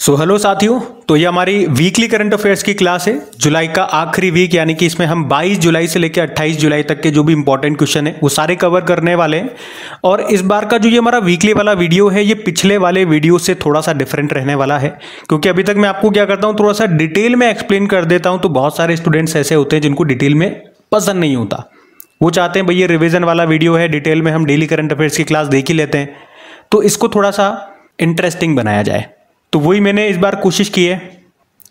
so hello साथियों तो ये हमारी वीकली करंट अफेयर्स की क्लास है जुलाई का आखिरी वीक यानी कि इसमें हम 22 जुलाई से लेकर 28 जुलाई तक के जो भी इंपॉर्टेंट क्वेश्चन है वो सारे कवर करने वाले हैं और इस बार का जो ये हमारा वीकली वाला वीडियो है ये पिछले वाले वीडियो से थोड़ा सा डिफरेंट रहने वाला है क्योंकि अभी तक मैं आपको क्या करता हूँ थोड़ा सा डिटेल में एक्सप्लेन कर देता हूँ तो बहुत सारे स्टूडेंट्स ऐसे होते हैं जिनको डिटेल में पसंद नहीं होता वो चाहते हैं भाई ये रिविजन वाला वीडियो है डिटेल में हम डेली करंट अफेयर्स की क्लास देख ही लेते हैं तो इसको थोड़ा सा इंटरेस्टिंग बनाया जाए तो वही मैंने इस बार कोशिश की है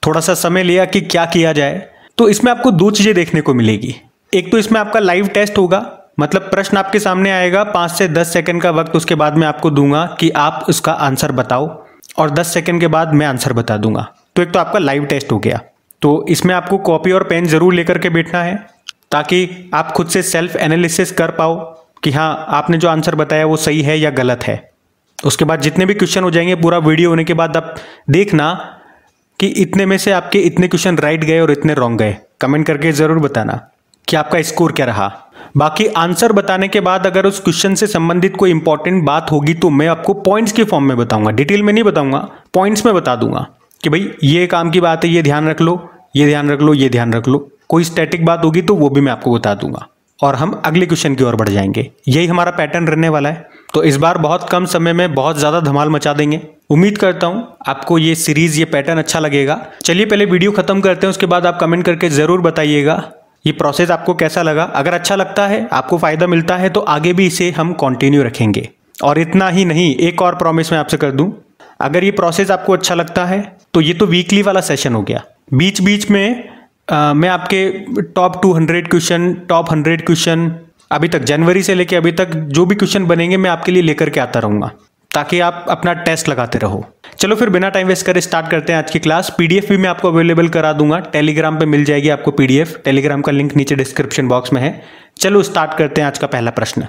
थोड़ा सा समय लिया कि क्या किया जाए तो इसमें आपको दो चीज़ें देखने को मिलेगी एक तो इसमें आपका लाइव टेस्ट होगा मतलब प्रश्न आपके सामने आएगा पाँच से दस सेकंड का वक्त उसके बाद मैं आपको दूंगा कि आप उसका आंसर बताओ और दस सेकेंड के बाद मैं आंसर बता दूंगा तो एक तो आपका लाइव टेस्ट हो गया तो इसमें आपको कॉपी और पेन ज़रूर लेकर के बैठना है ताकि आप खुद से सेल्फ एनालिसिस कर पाओ कि हाँ आपने जो आंसर बताया वो सही है या गलत है उसके बाद जितने भी क्वेश्चन हो जाएंगे पूरा वीडियो होने के बाद आप देखना कि इतने में से आपके इतने क्वेश्चन राइट गए और इतने रॉन्ग गए कमेंट करके ज़रूर बताना कि आपका स्कोर क्या रहा बाकी आंसर बताने के बाद अगर उस क्वेश्चन से संबंधित कोई इंपॉर्टेंट बात होगी तो मैं आपको पॉइंट्स के फॉर्म में बताऊंगा डिटेल में नहीं बताऊंगा पॉइंट्स में बता दूंगा कि भाई ये काम की बात है ये ध्यान रख लो ये ध्यान रख लो ये ध्यान रख लो कोई स्टैटिक बात होगी तो वो भी मैं आपको बता दूंगा और हम अगले क्वेश्चन की ओर बढ़ जाएंगे यही हमारा पैटर्न रहने वाला है तो इस बार बहुत कम समय में बहुत ज़्यादा धमाल मचा देंगे उम्मीद करता हूं आपको ये सीरीज़ ये पैटर्न अच्छा लगेगा चलिए पहले वीडियो ख़त्म करते हैं उसके बाद आप कमेंट करके ज़रूर बताइएगा ये प्रोसेस आपको कैसा लगा अगर अच्छा लगता है आपको फ़ायदा मिलता है तो आगे भी इसे हम कंटिन्यू रखेंगे और इतना ही नहीं एक और प्रॉमिस मैं आपसे कर दूं अगर ये प्रोसेस आपको अच्छा लगता है तो ये तो वीकली वाला सेशन हो गया बीच बीच में आ, मैं आपके टॉप 200 क्वेश्चन टॉप 100 क्वेश्चन अभी तक जनवरी से लेके अभी तक जो भी क्वेश्चन बनेंगे मैं आपके लिए लेकर के आता रहूंगा ताकि आप अपना टेस्ट लगाते रहो चलो फिर बिना टाइम वेस्ट कर स्टार्ट करते हैं आज की क्लास पीडीएफ भी मैं आपको अवेलेबल करा दूंगा टेलीग्राम पे मिल जाएगी आपको पीडीएफ टेलीग्राम का लिंक नीचे डिस्क्रिप्शन बॉक्स में है चलो स्टार्ट करते हैं आज का पहला प्रश्न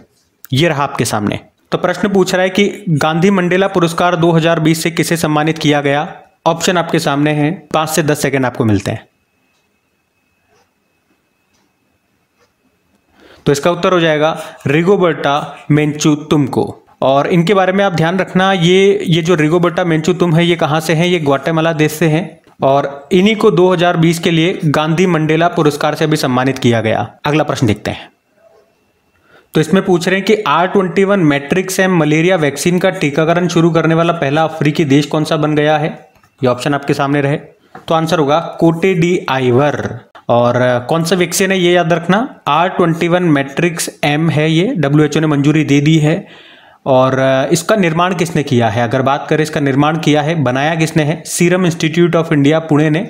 ये रहा आपके सामने तो प्रश्न पूछ रहा है कि गांधी मंडेला पुरस्कार 2020 से किसे सम्मानित किया गया ऑप्शन आपके सामने है पांच से दस सेकेंड आपको मिलते हैं तो इसका उत्तर हो जाएगा रिगोबर्टा मेंचू तुमको और इनके बारे में आप ध्यान रखना ये ये जो रिगोबर्टा मेन्चू तुम है ये कहाँ से हैं ये ग्वाटेमाला देश से हैं और इन्हीं को 2020 के लिए गांधी मंडेला पुरस्कार से भी सम्मानित किया गया अगला प्रश्न देखते हैं तो इसमें पूछ रहे हैं कि आर ट्वेंटी वन मैट्रिक सेम मलेरिया वैक्सीन का टीकाकरण शुरू करने वाला पहला अफ्रीकी देश कौन सा बन गया है ये ऑप्शन आपके सामने रहे तो आंसर होगा कोटे डी आइवर और कौन सा वैक्सीन है ये याद रखना R twenty one matrix M है ये डब्ल्यू एच ओ ने मंजूरी दे दी है और इसका निर्माण किसने किया है अगर बात करें इसका निर्माण किया है बनाया किसने है serum institute of India Pune ने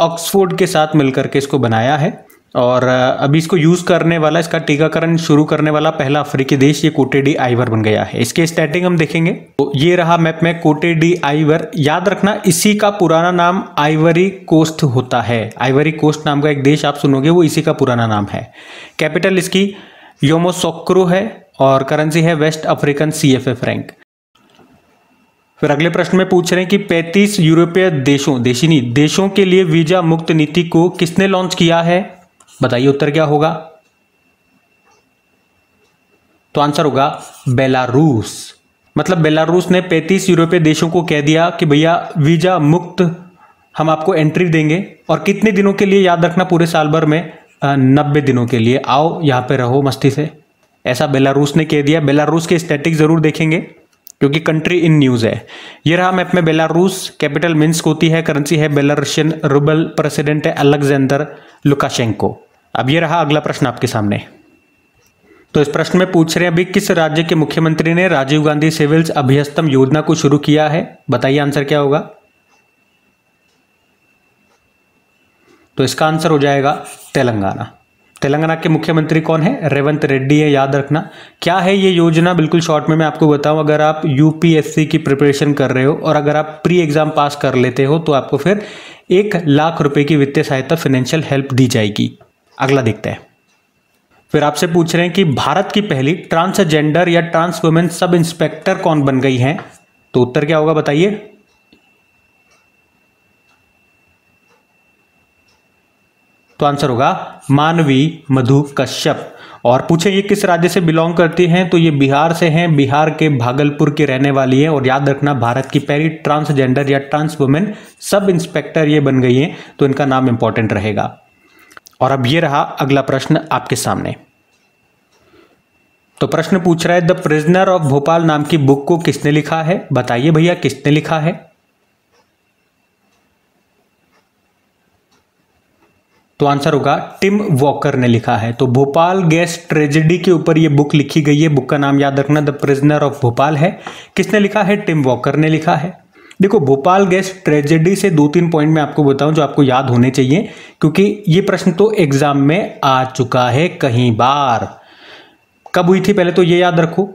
ऑक्सफोर्ड के साथ मिलकर के इसको बनाया है और अभी इसको यूज़ करने वाला इसका टीकाकरण शुरू करने वाला पहला अफ्रीकी देश ये कोटे डी आईवर बन गया है इसके स्टैटिंग हम देखेंगे तो ये रहा मैप में कोटे डी आईवर याद रखना इसी का पुराना नाम आइवरी कोस्ट होता है आइवरी कोस्ट नाम का एक देश आप सुनोगे वो इसी का पुराना नाम है कैपिटल इसकी योमोसोक्रो है और करेंसी है West African C F franc फिर अगले प्रश्न में पूछ रहे हैं कि 35 यूरोपीय देशों देशी नहीं देशों के लिए वीजा मुक्त नीति को किसने लॉन्च किया है बताइए उत्तर क्या होगा तो आंसर होगा बेलारूस मतलब बेलारूस ने 35 यूरोपीय देशों को कह दिया कि भैया वीजा मुक्त हम आपको एंट्री देंगे और कितने दिनों के लिए याद रखना पूरे साल भर में नब्बे दिनों के लिए आओ यहां पे रहो मस्ती से ऐसा बेलारूस ने कह दिया बेलारूस के स्टैटिक ज़रूर देखेंगे क्योंकि कंट्री इन न्यूज़ है ये रहा मैप में बेलारूस कैपिटल मिन्स होती है करेंसी है बेलारशियन रूबल प्रेसिडेंट है अलेक्जेंडर लुकाशेंको अब ये रहा अगला प्रश्न आपके सामने तो इस प्रश्न में पूछ रहे अभी किस राज्य के मुख्यमंत्री ने राजीव गांधी सिविल्स अभ्यस्तम योजना को शुरू किया है बताइए आंसर क्या होगा तो इसका आंसर हो जाएगा तेलंगाना तेलंगाना के मुख्यमंत्री कौन है रेवंत रेड्डी है याद रखना क्या है ये योजना बिल्कुल शॉर्ट में मैं आपको बताऊं अगर आप यूपीएससी की प्रिपरेशन कर रहे हो और अगर आप प्री एग्ज़ाम पास कर लेते हो तो आपको फिर एक लाख रुपए की वित्तीय सहायता फाइनेंशियल हेल्प दी जाएगी अगला देखते हैं फिर आपसे पूछ रहे हैं कि भारत की पहली ट्रांसजेंडर या ट्रांस वुमेन सब इंस्पेक्टर कौन बन गई हैं तो उत्तर क्या होगा बताइए तो आंसर होगा मानवी मधु कश्यप और पूछे ये किस राज्य से बिलोंग करती हैं तो ये बिहार से हैं बिहार के भागलपुर की रहने वाली हैं और याद रखना भारत की पहली ट्रांसजेंडर या ट्रांस वुमेन सब इंस्पेक्टर ये बन गई हैं तो इनका नाम इंपॉर्टेंट रहेगा और अब ये रहा अगला प्रश्न आपके सामने तो प्रश्न पूछ रहा है द प्रिजनर ऑफ भोपाल नाम की बुक को किसने लिखा है बताइए भैया किसने लिखा है तो आंसर होगा टिम वॉकर ने लिखा है तो भोपाल गैस ट्रेजेडी के ऊपर यह बुक लिखी गई है बुक का नाम याद रखना द प्रिजनर ऑफ भोपाल है किसने लिखा है टिम वॉकर ने लिखा है देखो भोपाल गैस ट्रेजेडी से दो तीन पॉइंट में आपको बताऊं जो आपको याद होने चाहिए क्योंकि ये प्रश्न तो एग्जाम में आ चुका है कहीं बार कब हुई थी पहले तो ये याद रखो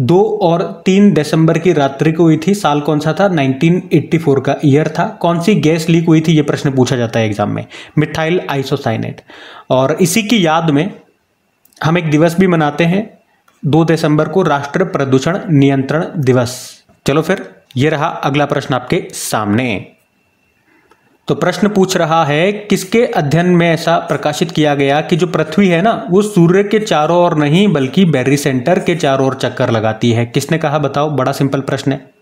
दो और तीन दिसंबर की रात्रि को हुई थी साल कौन सा था 1984 का ईयर था कौन सी गैस लीक हुई थी ये प्रश्न पूछा जाता है एग्जाम में मिथाइल आइसोसाइनेट और इसी की याद में हम एक दिवस भी मनाते हैं दो दिसंबर को राष्ट्र प्रदूषण नियंत्रण दिवस चलो फिर यह रहा अगला प्रश्न आपके सामने तो प्रश्न पूछ रहा है किसके अध्ययन में ऐसा प्रकाशित किया गया कि जो पृथ्वी है ना वो सूर्य के चारों ओर नहीं बल्कि बैरी सेंटर के चारों ओर चक्कर लगाती है किसने कहा बताओ बड़ा सिंपल प्रश्न है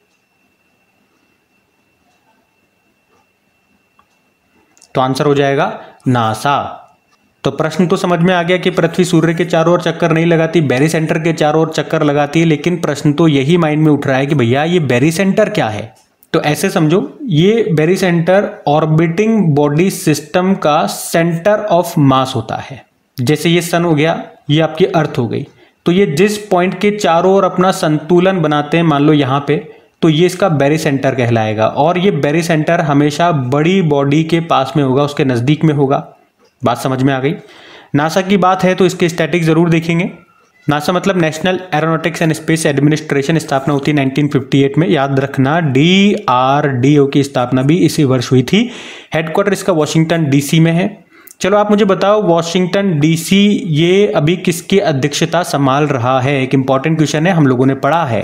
तो आंसर हो जाएगा नासा तो प्रश्न तो समझ में आ गया कि पृथ्वी सूर्य के चारों ओर चक्कर नहीं लगाती बैरी सेंटर के चारों ओर चक्कर लगाती है लेकिन प्रश्न तो यही माइंड में उठ रहा है कि भैया ये बैरी सेंटर क्या है तो ऐसे समझो ये barycentre orbiting body system का सेंटर ऑफ मास होता है जैसे ये सन हो गया ये आपकी अर्थ हो गई तो ये जिस पॉइंट के चारों ओर अपना संतुलन बनाते हैं मान लो यहाँ पे तो ये इसका बैरी सेंटर कहलाएगा और ये बैरी सेंटर हमेशा बड़ी बॉडी के पास में होगा उसके नज़दीक में होगा बात समझ में आ गई नासा की बात है तो इसके स्टैटिक ज़रूर देखेंगे नासा मतलब national aeronautics and space administration स्थापना होती है 1958 में याद रखना डी आर डी ओ की स्थापना भी इसी वर्ष हुई थी हेडक्वार्टर इसका वाशिंगटन डीसी में है चलो आप मुझे बताओ वॉशिंगटन डीसी ये अभी किसकी अध्यक्षता संभाल रहा है एक इंपॉर्टेंट क्वेश्चन है हम लोगों ने पढ़ा है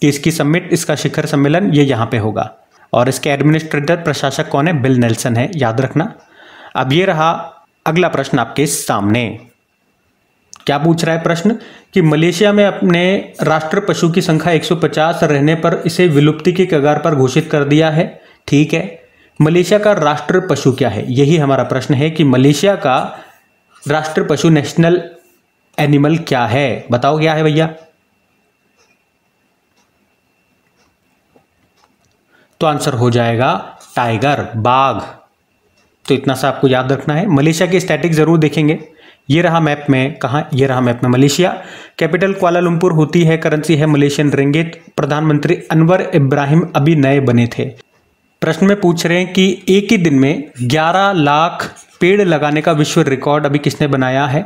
कि इसकी सम्मिट इसका शिखर सम्मेलन ये यहाँ पे होगा और इसके एडमिनिस्ट्रेटर प्रशासक कौन है बिल नेल्सन है याद रखना अब ये रहा अगला प्रश्न आपके सामने क्या पूछ रहा है प्रश्न कि मलेशिया में अपने राष्ट्र पशु की संख्या 150 रहने पर इसे विलुप्ति के कगार पर घोषित कर दिया है ठीक है मलेशिया का राष्ट्र पशु क्या है यही हमारा प्रश्न है कि मलेशिया का राष्ट्र पशु नेशनल एनिमल क्या है बताओ क्या है भैया तो आंसर हो जाएगा टाइगर बाघ तो इतना सा आपको याद रखना है मलेशिया की स्टैटिक ज़रूर देखेंगे ये रहा मैप में कहाँ ये रहा मैप में मलेशिया कैपिटल क्वालालंपुर होती है करेंसी है मलेशियन रिंगित प्रधानमंत्री अनवर इब्राहिम अभी नए बने थे प्रश्न में पूछ रहे हैं कि एक ही दिन में 11 लाख पेड़ लगाने का विश्व रिकॉर्ड अभी किसने बनाया है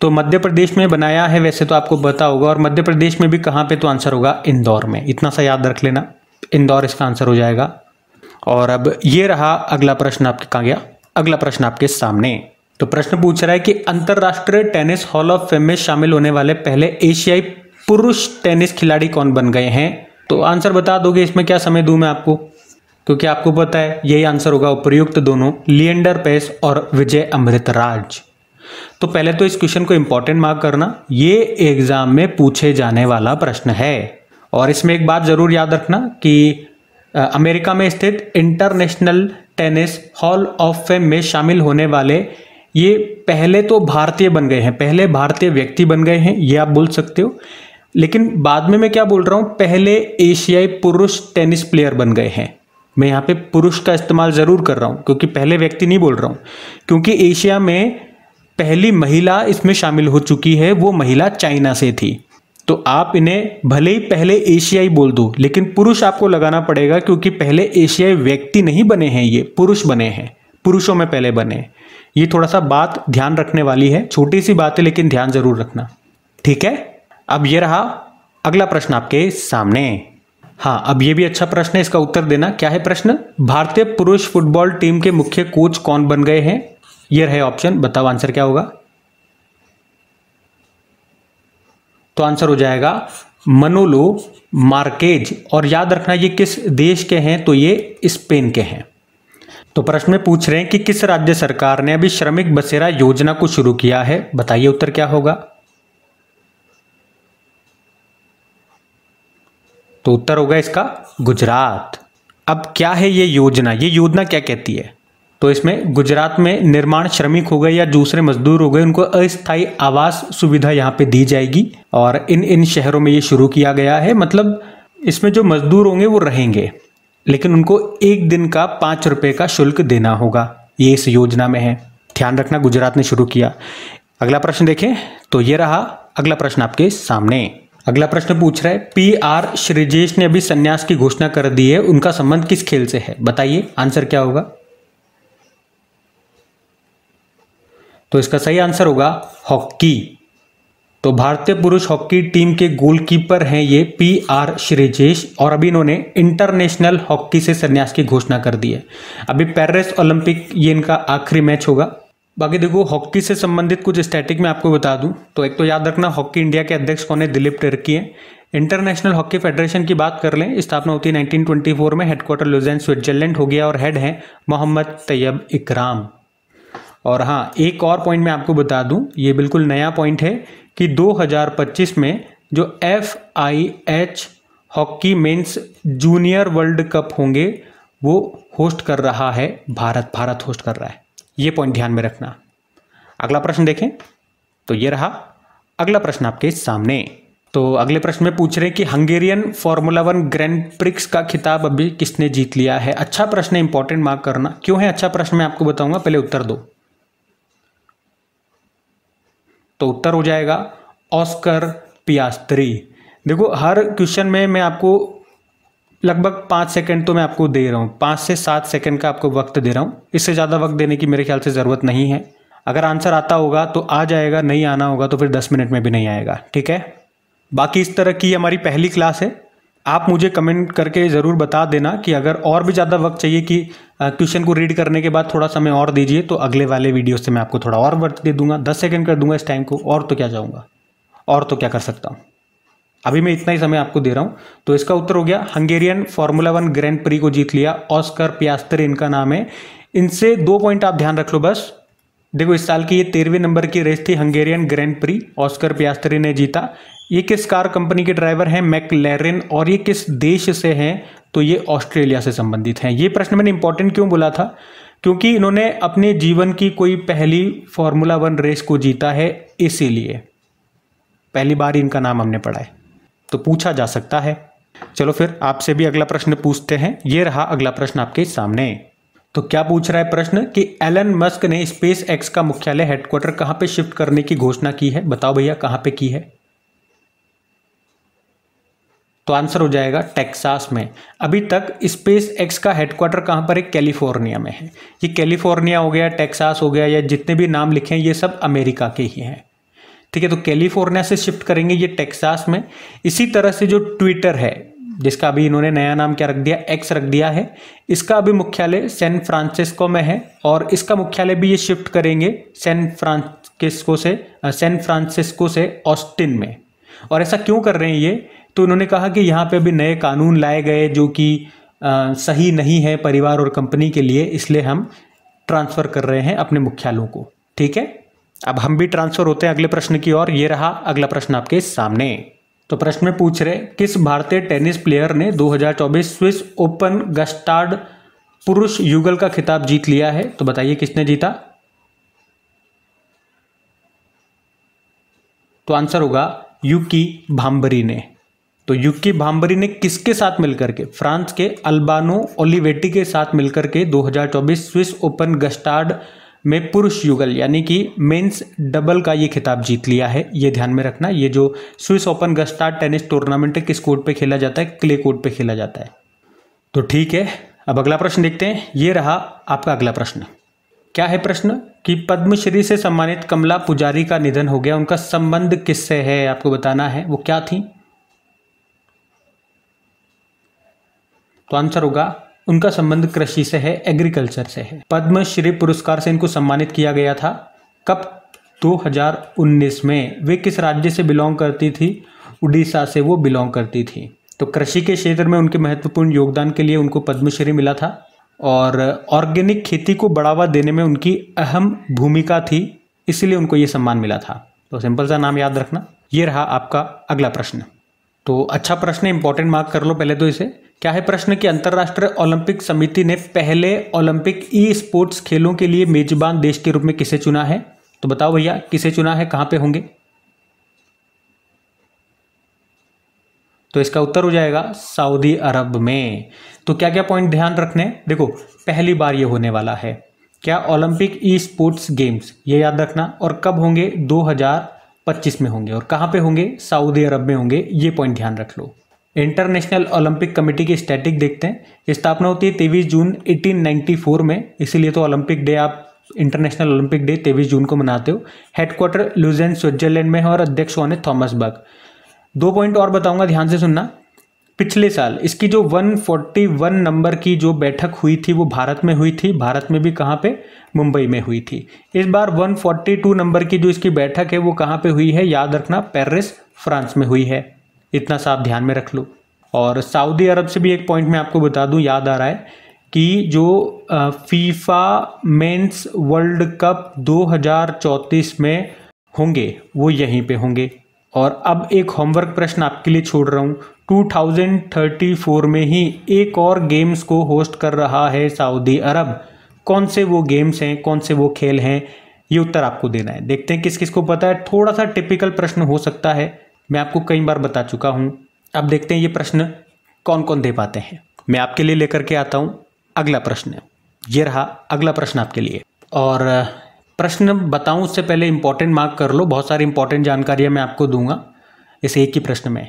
तो मध्य प्रदेश में बनाया है वैसे तो आपको पता होगा और मध्य प्रदेश में भी कहाँ पे तो आंसर होगा इंदौर में इतना सा याद रख लेना इंदौर इसका आंसर हो जाएगा और अब ये रहा अगला प्रश्न आपके कहा गया अगला प्रश्न आपके सामने तो प्रश्न पूछ रहा है कि अंतरराष्ट्रीय टेनिस हॉल ऑफ फेम में शामिल होने वाले पहले एशियाई पुरुष टेनिस खिलाड़ी कौन बन गए हैं तो आंसर बता दोगे इसमें क्या समय दू मैं आपको क्योंकि आपको पता है यही आंसर होगा उपयुक्त दोनों लियंडर पेस और विजय अमृतराज तो पहले तो इस क्वेश्चन को इंपॉर्टेंट मार्क करना ये एग्जाम में पूछे जाने वाला प्रश्न है और इसमें एक बात जरूर याद रखना कि अमेरिका में स्थित international tennis hall of fame में शामिल होने वाले ये पहले तो भारतीय बन गए हैं पहले भारतीय व्यक्ति बन गए हैं ये आप बोल सकते हो लेकिन बाद में मैं क्या बोल रहा हूँ पहले एशियाई पुरुष टेनिस प्लेयर बन गए हैं मैं यहाँ पे पुरुष का इस्तेमाल ज़रूर कर रहा हूँ क्योंकि पहले व्यक्ति नहीं बोल रहा हूँ क्योंकि एशिया में पहली महिला इसमें शामिल हो चुकी है वो महिला चाइना से थी तो आप इन्हें भले ही पहले एशियाई बोल दो लेकिन पुरुष आपको लगाना पड़ेगा क्योंकि पहले एशियाई व्यक्ति नहीं बने हैं ये पुरुष बने हैं पुरुषों में पहले बने ये थोड़ा सा बात ध्यान रखने वाली है छोटी सी बात है लेकिन ध्यान जरूर रखना ठीक है अब ये रहा अगला प्रश्न आपके सामने हाँ अब ये भी अच्छा प्रश्न है इसका उत्तर देना क्या है प्रश्न भारतीय पुरुष फुटबॉल टीम के मुख्य कोच कौन बन गए हैं ये रहे ऑप्शन बताओ आंसर क्या होगा तो आंसर हो जाएगा मनोलो मार्केज और याद रखना ये किस देश के हैं तो ये स्पेन के हैं तो प्रश्न में पूछ रहे हैं कि किस राज्य सरकार ने अभी श्रमिक बसेरा योजना को शुरू किया है बताइए उत्तर क्या होगा तो उत्तर होगा इसका गुजरात अब क्या है ये योजना ये योजना क्या कहती है तो इसमें गुजरात में निर्माण श्रमिक हो गए या दूसरे मजदूर हो गए उनको अस्थायी आवास सुविधा यहाँ पे दी जाएगी और इन इन शहरों में ये शुरू किया गया है मतलब इसमें जो मजदूर होंगे वो रहेंगे लेकिन उनको एक दिन का पाँच रुपये का शुल्क देना होगा ये इस योजना में है ध्यान रखना गुजरात ने शुरू किया अगला प्रश्न देखें तो ये रहा अगला प्रश्न आपके सामने अगला प्रश्न पूछ रहा है पी आर श्रीजेश ने अभी संन्यास की घोषणा कर दी है उनका संबंध किस खेल से है बताइए आंसर क्या होगा तो इसका सही आंसर होगा हॉकी तो भारतीय पुरुष हॉकी टीम के गोलकीपर हैं ये पी आर श्रीजेश और अभी इन्होंने इंटरनेशनल हॉकी से संन्यास की घोषणा कर दी है अभी पेरिस ओलंपिक ये इनका आखिरी मैच होगा बाकी देखो हॉकी से संबंधित कुछ स्टैटिक मैं आपको बता दूं तो एक तो याद रखना हॉकी इंडिया के अध्यक्ष कौन है दिलीप टिर्की है इंटरनेशनल हॉकी फेडरेशन की बात कर लें स्थापना होती है 1924 में हेडक्वार्टर लुजैन स्विट्जरलैंड हो गया और हेड है मोहम्मद तैयब इकराम और हाँ एक और पॉइंट मैं आपको बता दूं ये बिल्कुल नया पॉइंट है कि 2025 में जो F I H hockey men's junior world cup होंगे वो होस्ट कर रहा है भारत भारत होस्ट कर रहा है ये पॉइंट ध्यान में रखना अगला प्रश्न देखें तो ये रहा अगला प्रश्न आपके सामने तो अगले प्रश्न में पूछ रहे हैं कि Hungarian formula one grand prix का खिताब अभी किसने जीत लिया है अच्छा प्रश्न है इंपॉर्टेंट मार्क करना क्यों है अच्छा प्रश्न मैं आपको बताऊंगा पहले उत्तर दो तो उत्तर हो जाएगा ऑस्कर पियास्त्री देखो हर क्वेश्चन में मैं आपको लगभग पाँच सेकंड तो मैं आपको दे रहा हूँ पाँच से सात सेकंड का आपको वक्त दे रहा हूँ इससे ज़्यादा वक्त देने की मेरे ख्याल से ज़रूरत नहीं है अगर आंसर आता होगा तो आ जाएगा नहीं आना होगा तो फिर दस मिनट में भी नहीं आएगा ठीक है बाकी इस तरह की हमारी पहली क्लास है आप मुझे कमेंट करके ज़रूर बता देना कि अगर और भी ज़्यादा वक्त चाहिए कि क्वेश्चन को रीड करने के बाद थोड़ा समय और दीजिए तो अगले वाले वीडियो से मैं आपको थोड़ा और वक्त दे दूंगा दस सेकेंड कर दूंगा इस टाइम को और तो क्या जाऊँगा और तो क्या कर सकता हूँ अभी मैं इतना ही समय आपको दे रहा हूँ तो इसका उत्तर हो गया Hungarian formula one grand prix को जीत लिया ऑस्कर प्यास्तर इनका नाम है इनसे दो पॉइंट आप ध्यान रख लो बस देखो इस साल की ये तेरहवें नंबर की रेस थी Hungarian grand prix Oscar Piastri ने जीता ये किस कार कंपनी के ड्राइवर हैं मैकलेरिन और ये किस देश से हैं तो ये ऑस्ट्रेलिया से संबंधित हैं ये प्रश्न मैंने इंपॉर्टेंट क्यों बोला था क्योंकि इन्होंने अपने जीवन की कोई पहली फॉर्मूला वन रेस को जीता है इसीलिए पहली बार इनका नाम हमने पढ़ा है तो पूछा जा सकता है चलो फिर आपसे भी अगला प्रश्न पूछते हैं ये रहा अगला प्रश्न आपके सामने तो क्या पूछ रहा है प्रश्न कि एलन मस्क ने स्पेस एक्स का मुख्यालय हेडक्वार्टर कहां पे शिफ्ट करने की घोषणा की है बताओ भैया कहां पे की है तो आंसर हो जाएगा टेक्सास में अभी तक स्पेस एक्स का हेडक्वार्टर कहाँ पर है कैलिफोर्निया में है ये कैलिफोर्निया हो गया टेक्सास हो गया या जितने भी नाम लिखे हैं ये सब अमेरिका के ही हैं ठीक है तो कैलिफोर्निया से शिफ्ट करेंगे ये टेक्सास में इसी तरह से जो ट्विटर है जिसका अभी इन्होंने नया नाम क्या रख दिया एक्स रख दिया है इसका अभी मुख्यालय सैन फ्रांसिस्को में है और इसका मुख्यालय भी ये शिफ्ट करेंगे सैन फ्रांसिस्को से सैन फ्रांसिस्को से ऑस्टिन में और ऐसा क्यों कर रहे हैं ये तो उन्होंने कहा कि यहाँ पे अभी नए कानून लाए गए जो कि सही नहीं है परिवार और कंपनी के लिए इसलिए हम ट्रांसफ़र कर रहे हैं अपने मुख्यालयों को ठीक है अब हम भी ट्रांसफ़र होते हैं अगले प्रश्न की ओर ये रहा अगला प्रश्न आपके सामने तो प्रश्न में पूछ रहे किस भारतीय टेनिस प्लेयर ने 2024 स्विस ओपन गस्टार्ड पुरुष युगल का खिताब जीत लिया है तो बताइए किसने जीता तो आंसर होगा यूकी भाम्बरी ने तो युक्की भाम्बरी ने किसके साथ मिलकर के फ्रांस के अल्बानो ओलिवेटी के साथ मिलकर के 2024 स्विस ओपन गस्टार्ड में पुरुष युगल यानी कि मेंस डबल का ये खिताब जीत लिया है ये ध्यान में रखना ये जो Swiss Open Gstaad tennis tournament है किस कोर्ट पे खेला जाता है क्ले कोर्ट पे खेला जाता है तो ठीक है अब अगला प्रश्न देखते हैं ये रहा आपका अगला प्रश्न क्या है प्रश्न कि पद्मश्री से सम्मानित कमला पुजारी का निधन हो गया उनका संबंध किससे है आपको बताना है वो क्या थी तो आंसर होगा उनका संबंध कृषि से है एग्रीकल्चर से है पद्मश्री पुरस्कार से इनको सम्मानित किया गया था कब 2019 में वे किस राज्य से बिलोंग करती थी उड़ीसा से वो बिलोंग करती थी तो कृषि के क्षेत्र में उनके महत्वपूर्ण योगदान के लिए उनको पद्मश्री मिला था और ऑर्गेनिक खेती को बढ़ावा देने में उनकी अहम भूमिका थी इसलिए उनको ये सम्मान मिला था तो सिंपल सा नाम याद रखना ये रहा आपका अगला प्रश्न तो अच्छा प्रश्न इंपॉर्टेंट मार्क कर लो पहले तो इसे क्या है प्रश्न कि अंतर्राष्ट्रीय ओलंपिक समिति ने पहले ओलंपिक ई स्पोर्ट्स खेलों के लिए मेजबान देश के रूप में किसे चुना है तो बताओ भैया किसे चुना है कहां पे होंगे तो इसका उत्तर हो जाएगा सऊदी अरब में तो क्या क्या पॉइंट ध्यान रखने देखो पहली बार ये होने वाला है क्या ओलंपिक ई स्पोर्ट्स गेम्स ये याद रखना और कब होंगे 2025 में होंगे और कहाँ पे होंगे सऊदी अरब में होंगे ये पॉइंट ध्यान रख लो इंटरनेशनल ओलंपिक कमेटी की स्टैटिक देखते हैं स्थापना होती है तेईस जून 1894 में इसीलिए तो ओलंपिक डे आप इंटरनेशनल ओलंपिक डे तेईस जून को मनाते हो हेडक्वार्टर ल्यूजन स्विट्जरलैंड में है और अध्यक्ष कौन है थॉमस बर्ग दो पॉइंट और बताऊंगा ध्यान से सुनना पिछले साल इसकी जो 141 नंबर की जो बैठक हुई थी वो भारत में हुई थी भारत में भी कहाँ पे मुंबई में हुई थी इस बार 142 नंबर की जो इसकी बैठक है वो कहाँ पे हुई है याद रखना पेरिस फ्रांस में हुई है इतना सा आप ध्यान में रख लो और सऊदी अरब से भी एक पॉइंट मैं आपको बता दूँ याद आ रहा है कि जो फीफा मेंस वर्ल्ड कप चौतीस में होंगे वो यहीं पर होंगे और अब एक होमवर्क प्रश्न आपके लिए छोड़ रहा हूँ 2034 में ही एक और गेम्स को होस्ट कर रहा है सऊदी अरब कौन से वो गेम्स हैं कौन से वो खेल हैं ये उत्तर आपको देना है देखते हैं किस किस को पता है थोड़ा सा टिपिकल प्रश्न हो सकता है मैं आपको कई बार बता चुका हूँ अब देखते हैं ये प्रश्न कौन कौन दे पाते हैं मैं आपके लिए लेकर के आता हूँ अगला प्रश्न ये रहा अगला प्रश्न आपके लिए और प्रश्न बताऊं उससे पहले इंपॉर्टेंट मार्क कर लो बहुत सारी इंपॉर्टेंट जानकारियां मैं आपको दूंगा इस एक ही प्रश्न में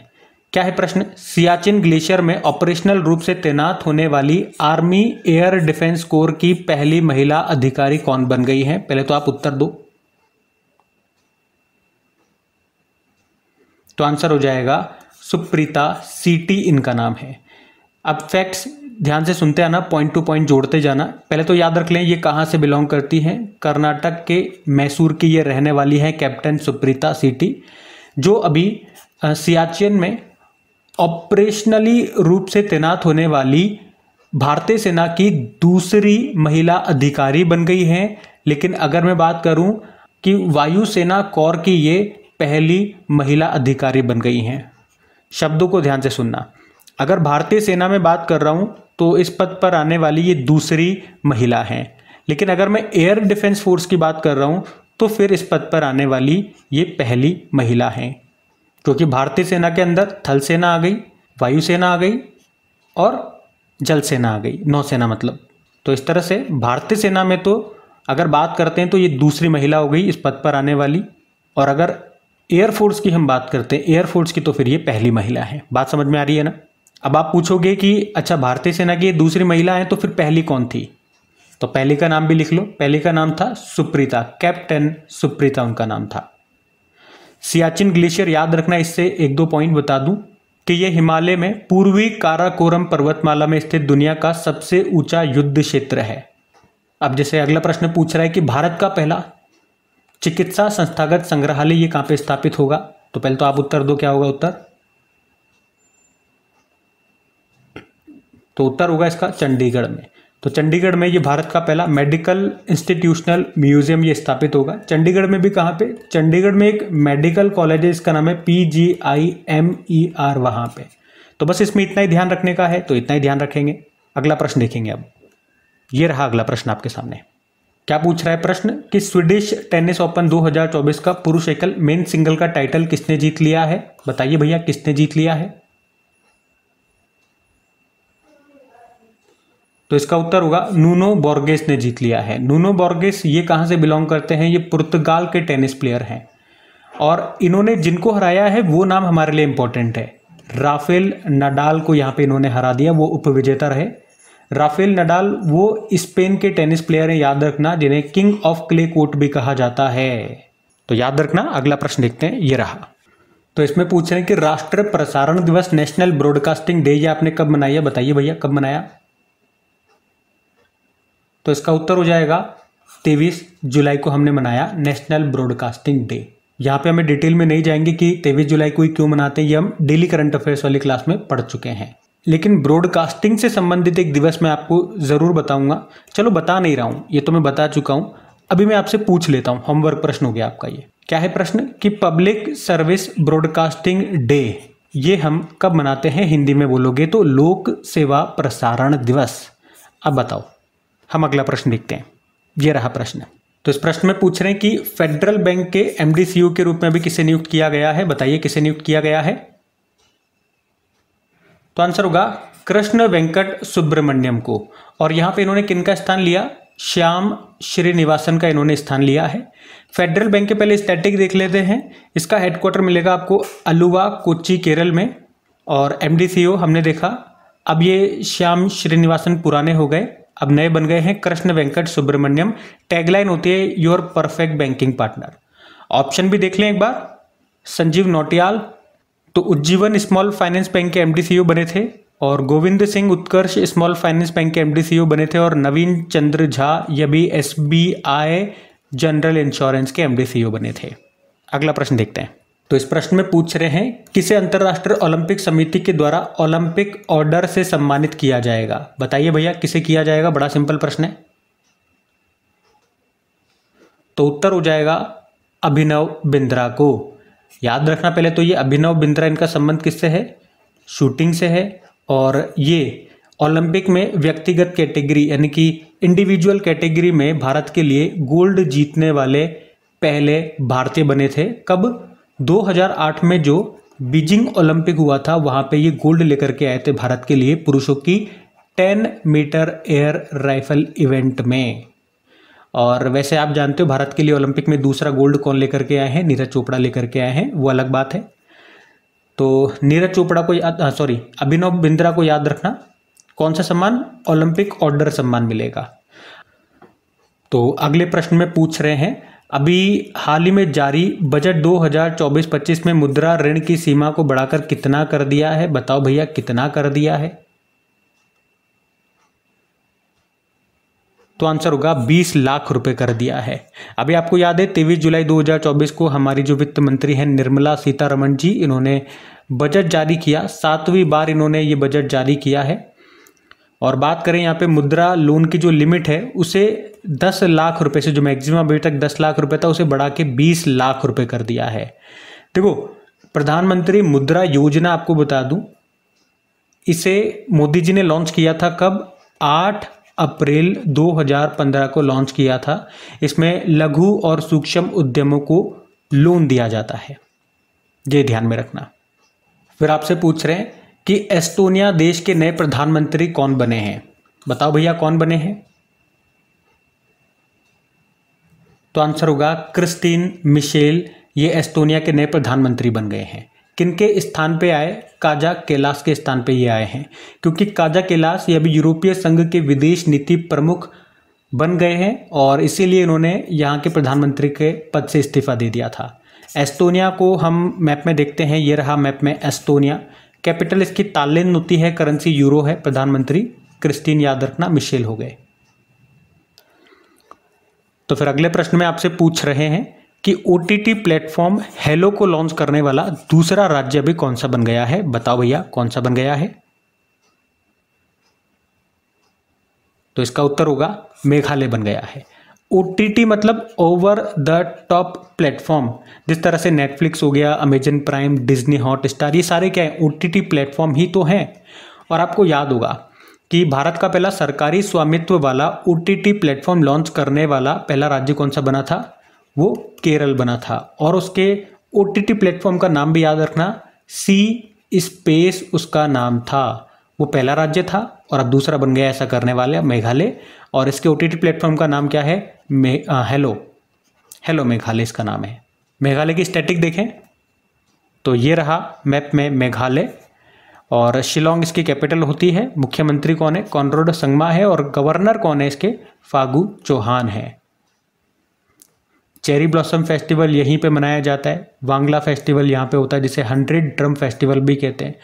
क्या है प्रश्न सियाचिन ग्लेशियर में ऑपरेशनल रूप से तैनात होने वाली आर्मी एयर डिफेंस कोर की पहली महिला अधिकारी कौन बन गई है पहले तो आप उत्तर दो तो आंसर हो जाएगा सुप्रीता सीटी इनका नाम है अब फैक्ट्स ध्यान से सुनते आना पॉइंट टू पॉइंट जोड़ते जाना पहले तो याद रख लें ये कहाँ से बिलोंग करती हैं कर्नाटक के मैसूर की ये रहने वाली है कैप्टन सुप्रीता सीटी जो अभी सियाचिन में ऑपरेशनली रूप से तैनात होने वाली भारतीय सेना की दूसरी महिला अधिकारी बन गई हैं लेकिन अगर मैं बात करूं कि वायुसेना कौर की ये पहली महिला अधिकारी बन गई हैं शब्दों को ध्यान से सुनना अगर भारतीय सेना में बात कर रहा हूं तो इस पद पर आने वाली ये दूसरी महिला हैं लेकिन अगर मैं एयर डिफेंस फोर्स की बात कर रहा हूं तो फिर इस पद पर आने वाली ये पहली महिला हैं क्योंकि भारतीय सेना के अंदर थल सेना आ गई वायुसेना आ गई और जल सेना आ गई नौसेना मतलब तो इस तरह से भारतीय सेना में तो अगर बात करते हैं तो ये दूसरी महिला हो गई इस पद पर आने वाली और अगर एयरफोर्स की हम बात करते हैं एयरफोर्स की तो फिर ये पहली महिला है बात समझ में आ रही है ना अब आप पूछोगे कि अच्छा भारतीय सेना की ये दूसरी महिला है तो फिर पहली कौन थी तो पहली का नाम भी लिख लो पहली का नाम था सुप्रीता कैप्टन सुप्रीता उनका नाम था सियाचिन ग्लेशियर याद रखना इससे एक दो पॉइंट बता दूं कि यह हिमालय में पूर्वी काराकोरम पर्वतमाला में स्थित दुनिया का सबसे ऊंचा युद्ध क्षेत्र है अब जैसे अगला प्रश्न पूछ रहा है कि भारत का पहला चिकित्सा संस्थागत संग्रहालय ये कहाँ पे स्थापित होगा तो पहले तो आप उत्तर दो क्या होगा उत्तर तो उत्तर होगा इसका चंडीगढ़ में तो चंडीगढ़ में ये भारत का पहला मेडिकल इंस्टीट्यूशनल म्यूजियम ये स्थापित होगा चंडीगढ़ में भी कहाँ पे चंडीगढ़ में एक मेडिकल कॉलेज है इसका नाम है P G I M E R वहाँ पे तो बस इसमें इतना ही ध्यान रखने का है तो इतना ही ध्यान रखेंगे अगला प्रश्न देखेंगे अब ये रहा अगला प्रश्न आपके सामने क्या पूछ रहा है प्रश्न कि स्वीडिश टेनिस ओपन 2024 का पुरुष एकल मेन सिंगल का टाइटल किसने जीत लिया है बताइए भैया किसने जीत लिया है तो इसका उत्तर होगा नूनो बोर्गेस ने जीत लिया है नूनो बोर्गेस ये कहाँ से बिलोंग करते हैं ये पुर्तगाल के टेनिस प्लेयर हैं और इन्होंने जिनको हराया है वो नाम हमारे लिए इम्पोर्टेंट है राफेल नडाल को यहाँ पे इन्होंने हरा दिया वो उपविजेता रहे राफेल नडाल वो स्पेन के टेनिस प्लेयर हैं याद रखना जिन्हें किंग ऑफ क्ले कोर्ट भी कहा जाता है तो याद रखना अगला प्रश्न देखते हैं ये रहा तो इसमें पूछ रहे हैं कि राष्ट्रीय प्रसारण दिवस नेशनल ब्रॉडकास्टिंग डे ये आपने कब मनाया बताइए भैया कब मनाया तो इसका उत्तर हो जाएगा तेईस जुलाई को हमने मनाया नेशनल ब्रॉडकास्टिंग डे यहाँ पे हमें डिटेल में नहीं जाएंगे कि तेईस जुलाई को ही क्यों मनाते हैं ये हम डेली करंट अफेयर्स वाली क्लास में पढ़ चुके हैं लेकिन ब्रॉडकास्टिंग से संबंधित एक दिवस मैं आपको ज़रूर बताऊंगा चलो बता नहीं रहा हूँ ये तो मैं बता चुका हूँ अभी मैं आपसे पूछ लेता हूँ होमवर्क प्रश्न हो गया आपका ये क्या है प्रश्न कि पब्लिक सर्विस ब्रॉडकास्टिंग डे ये हम कब मनाते हैं हिंदी में बोलोगे तो लोक सेवा प्रसारण दिवस अब बताओ हम अगला प्रश्न देखते हैं ये रहा प्रश्न तो इस प्रश्न में पूछ रहे हैं कि फेडरल बैंक के एम के रूप में भी किसे नियुक्त किया गया है बताइए किसे नियुक्त किया गया है तो आंसर होगा कृष्ण वेंकट सुब्रमण्यम को और यहां पे इन्होंने किनका स्थान लिया श्याम श्रीनिवासन का इन्होंने स्थान लिया है फेडरल बैंक के पहले स्टैटिक देख लेते हैं इसका हेडक्वार्टर मिलेगा आपको अलुवा कोची केरल में और एम हमने देखा अब ये श्याम श्रीनिवासन पुराने हो गए अब नए बन गए हैं कृष्ण वेंकट सुब्रमण्यम टैगलाइन होती है your perfect banking partner option भी देख लें एक बार संजीव नोटियाल तो उज्जीवन स्मॉल फाइनेंस बैंक के एमडीसीओ e बने थे और Govind Singh Utkarsh small finance bank के एमडीसीओ e बने थे और नवीन चंद्र झा यह भी जनरल इंश्योरेंस के एमडीसीओ e बने थे अगला प्रश्न देखते हैं तो इस प्रश्न में पूछ रहे हैं किसे अंतर्राष्ट्रीय ओलंपिक समिति के द्वारा ओलंपिक ऑर्डर से सम्मानित किया जाएगा बताइए भैया किसे किया जाएगा बड़ा सिंपल प्रश्न है तो उत्तर हो जाएगा अभिनव बिंद्रा को याद रखना पहले तो ये अभिनव बिंद्रा इनका संबंध किससे है शूटिंग से है और ये ओलंपिक में व्यक्तिगत कैटेगरी यानी कि इंडिविजुअल कैटेगरी में भारत के लिए गोल्ड जीतने वाले पहले भारतीय बने थे कब 2008 में जो बीजिंग ओलंपिक हुआ था वहां पे ये गोल्ड लेकर के आए थे भारत के लिए पुरुषों की 10 मीटर एयर राइफल इवेंट में और वैसे आप जानते हो भारत के लिए ओलंपिक में दूसरा गोल्ड कौन लेकर के आए हैं नीरज चोपड़ा लेकर के आए हैं वो अलग बात है तो नीरज चोपड़ा को याद सॉरी हाँ, अभिनव बिंद्रा को याद रखना कौन सा सम्मान ओलंपिक ऑर्डर सम्मान मिलेगा तो अगले प्रश्न में पूछ रहे हैं अभी हाल ही में जारी बजट 2024-25 में मुद्रा ऋण की सीमा को बढ़ाकर कितना कर दिया है बताओ भैया कितना कर दिया है तो आंसर होगा 20 लाख रुपए कर दिया है अभी आपको याद है तेईस जुलाई 2024 को हमारी जो वित्त मंत्री हैं निर्मला सीतारमण जी इन्होंने बजट जारी किया सातवीं बार इन्होंने ये बजट जारी किया है और बात करें यहाँ पे मुद्रा लोन की जो लिमिट है उसे दस लाख रुपए से जो मैक्सिमम अभी तक दस लाख रुपए था उसे बढ़ा के बीस लाख रुपए कर दिया है देखो प्रधानमंत्री मुद्रा योजना आपको बता दूं इसे मोदी जी ने लॉन्च किया था कब आठ अप्रैल 2015 को लॉन्च किया था इसमें लघु और सूक्ष्म उद्यमों को लोन दिया जाता है ये ध्यान में रखना फिर आपसे पूछ रहे हैं कि एस्टोनिया देश के नए प्रधानमंत्री कौन बने हैं बताओ भैया कौन बने हैं तो आंसर होगा क्रिस्टीन मिशेल ये एस्टोनिया के नए प्रधानमंत्री बन गए हैं किनके स्थान पे आए काजा कैलाश के स्थान पे ये आए हैं क्योंकि काजा कैलाश ये अभी यूरोपीय संघ के विदेश नीति प्रमुख बन गए हैं और इसीलिए इन्होंने यहाँ के प्रधानमंत्री के पद से इस्तीफा दे दिया था एस्टोनिया को हम मैप में देखते हैं ये रहा मैप में एस्टोनिया कैपिटल इसकी तालिन होती है करेंसी यूरो है प्रधानमंत्री क्रिस्टीन याद रखना मिशेल हो गए तो फिर अगले प्रश्न में आपसे पूछ रहे हैं कि O T T platform hello को लॉन्च करने वाला दूसरा राज्य भी कौन सा बन गया है बताओ भैया कौन सा बन गया है तो इसका उत्तर होगा मेघालय बन गया है ओ मतलब ओवर द टॉप प्लेटफॉर्म जिस तरह से नेटफ्लिक्स हो गया Amazon Prime Disney Hotstar ये सारे क्या हैं ओ टी प्लेटफॉर्म ही तो हैं और आपको याद होगा कि भारत का पहला सरकारी स्वामित्व वाला ओ टी प्लेटफॉर्म लॉन्च करने वाला पहला राज्य कौन सा बना था वो केरल बना था और उसके ओ टी प्लेटफॉर्म का नाम भी याद रखना सी स्पेस उसका नाम था वो पहला राज्य था और अब दूसरा बन गया ऐसा करने वाले मेघालय और इसके ओ टी प्लेटफॉर्म का नाम क्या है मे आ, हेलो हेलो मेघालय इसका नाम है मेघालय की स्टैटिक देखें तो ये रहा मैप में मेघालय और शिलोंग इसकी कैपिटल होती है मुख्यमंत्री कौन है कॉनरोड संगमा है और गवर्नर कौन है इसके फागू चौहान है चेरी ब्लॉसम फेस्टिवल यहीं पे मनाया जाता है वांगला फेस्टिवल यहाँ पे होता है जिसे हंड्रेड ड्रम फेस्टिवल भी कहते हैं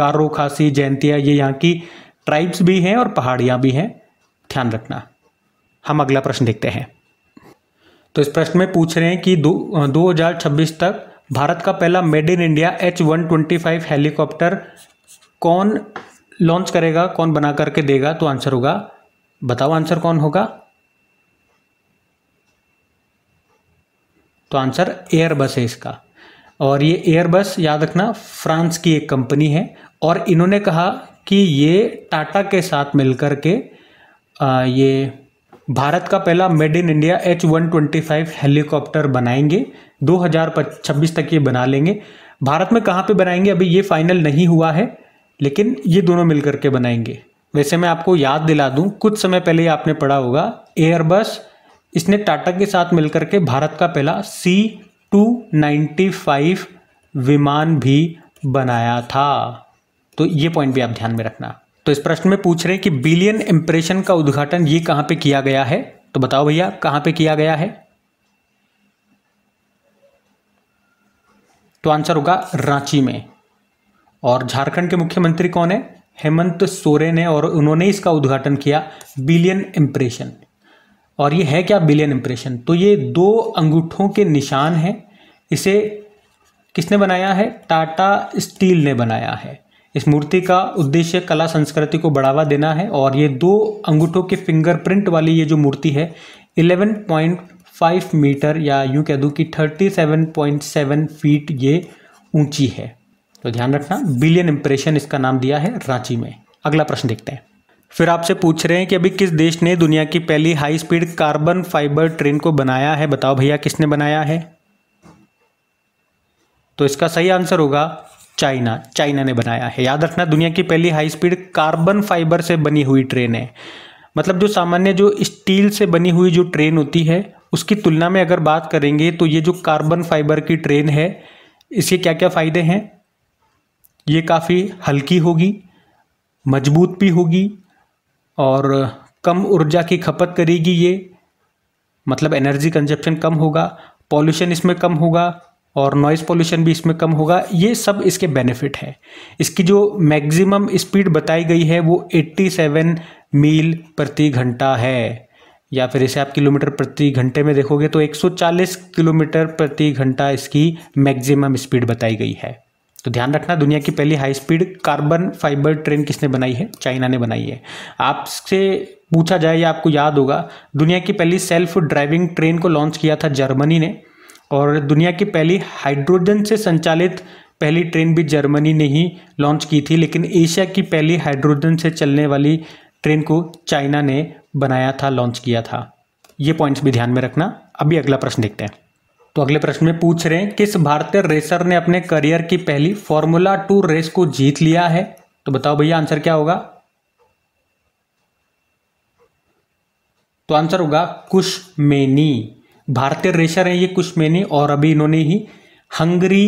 गारो खासी जयंतिया ये यहाँ की ट्राइब्स भी हैं और पहाड़ियाँ भी हैं ध्यान रखना हम अगला प्रश्न देखते हैं तो इस प्रश्न में पूछ रहे हैं कि दो दो तक भारत का पहला made in India H one twenty five helicopter कौन लॉन्च करेगा कौन बना करके देगा तो आंसर होगा बताओ आंसर कौन होगा तो आंसर एयरबस है इसका और ये एयरबस याद रखना फ्रांस की एक कंपनी है और इन्होंने कहा कि ये टाटा के साथ मिलकर के ये भारत का पहला made in India H one twenty five helicopter बनाएंगे दो हजार छब्बीस तक ये बना लेंगे भारत में कहाँ पे बनाएंगे अभी ये फाइनल नहीं हुआ है लेकिन ये दोनों मिलकर के बनाएंगे वैसे मैं आपको याद दिला दूँ कुछ समय पहले आपने पढ़ा होगा एयरबस इसने टाटा के साथ मिलकर के भारत का पहला सी टू नाइन्टी फाइव विमान भी बनाया था तो ये पॉइंट भी आप ध्यान में रखना तो इस प्रश्न में पूछ रहे हैं कि बिलियन इंप्रेशन का उद्घाटन ये कहां पे किया गया है तो बताओ भैया कहां पे किया गया है तो आंसर होगा रांची में और झारखंड के मुख्यमंत्री कौन है हेमंत सोरेन है और उन्होंने इसका उद्घाटन किया बिलियन इंप्रेशन और ये है क्या बिलियन इंप्रेशन तो ये दो अंगूठों के निशान है इसे किसने बनाया है टाटा स्टील ने बनाया है इस मूर्ति का उद्देश्य कला संस्कृति को बढ़ावा देना है और ये दो अंगूठों के फिंगरप्रिंट वाली ये जो मूर्ति है 11.5 मीटर या यूँ कह दूँ कि 37.7 फीट ये ऊंची है तो ध्यान रखना बिलियन इम्प्रेशन इसका नाम दिया है रांची में अगला प्रश्न देखते हैं फिर आपसे पूछ रहे हैं कि अभी किस देश ने दुनिया की पहली high speed carbon fibre train को बनाया है बताओ भैया किसने बनाया है तो इसका सही आंसर होगा चाइना चाइना ने बनाया है याद रखना दुनिया की पहली हाई स्पीड कार्बन फाइबर से बनी हुई ट्रेन है मतलब जो सामान्य जो स्टील से बनी हुई जो ट्रेन होती है उसकी तुलना में अगर बात करेंगे तो ये जो कार्बन फाइबर की ट्रेन है इसके क्या क्या फ़ायदे हैं ये काफ़ी हल्की होगी मजबूत भी होगी और कम ऊर्जा की खपत करेगी ये मतलब एनर्जी कंजप्शन कम होगा पॉल्यूशन इसमें कम होगा और नॉइज़ पोल्यूशन भी इसमें कम होगा ये सब इसके बेनिफिट हैं इसकी जो मैक्सिमम स्पीड बताई गई है वो 87 मील प्रति घंटा है या फिर इसे आप किलोमीटर प्रति घंटे में देखोगे तो 140 किलोमीटर प्रति घंटा इसकी मैक्सिमम स्पीड बताई गई है तो ध्यान रखना दुनिया की पहली high speed carbon fibre train किसने बनाई है चाइना ने बनाई है आपसे पूछा जाए या आपको याद होगा दुनिया की पहली सेल्फ ड्राइविंग ट्रेन को लॉन्च किया था जर्मनी ने और दुनिया की पहली हाइड्रोजन से संचालित पहली ट्रेन भी जर्मनी ने ही लॉन्च की थी लेकिन एशिया की पहली हाइड्रोजन से चलने वाली ट्रेन को चाइना ने बनाया था लॉन्च किया था ये पॉइंट्स भी ध्यान में रखना अभी अगला प्रश्न देखते हैं तो अगले प्रश्न में पूछ रहे हैं किस भारतीय रेसर ने अपने करियर की पहली फॉर्मूला टू रेस को जीत लिया है तो बताओ भैया आंसर क्या होगा तो आंसर होगा कुश मेनी भारतीय रेसर हैं ये कुछ मैंने और अभी इन्होंने ही Hungary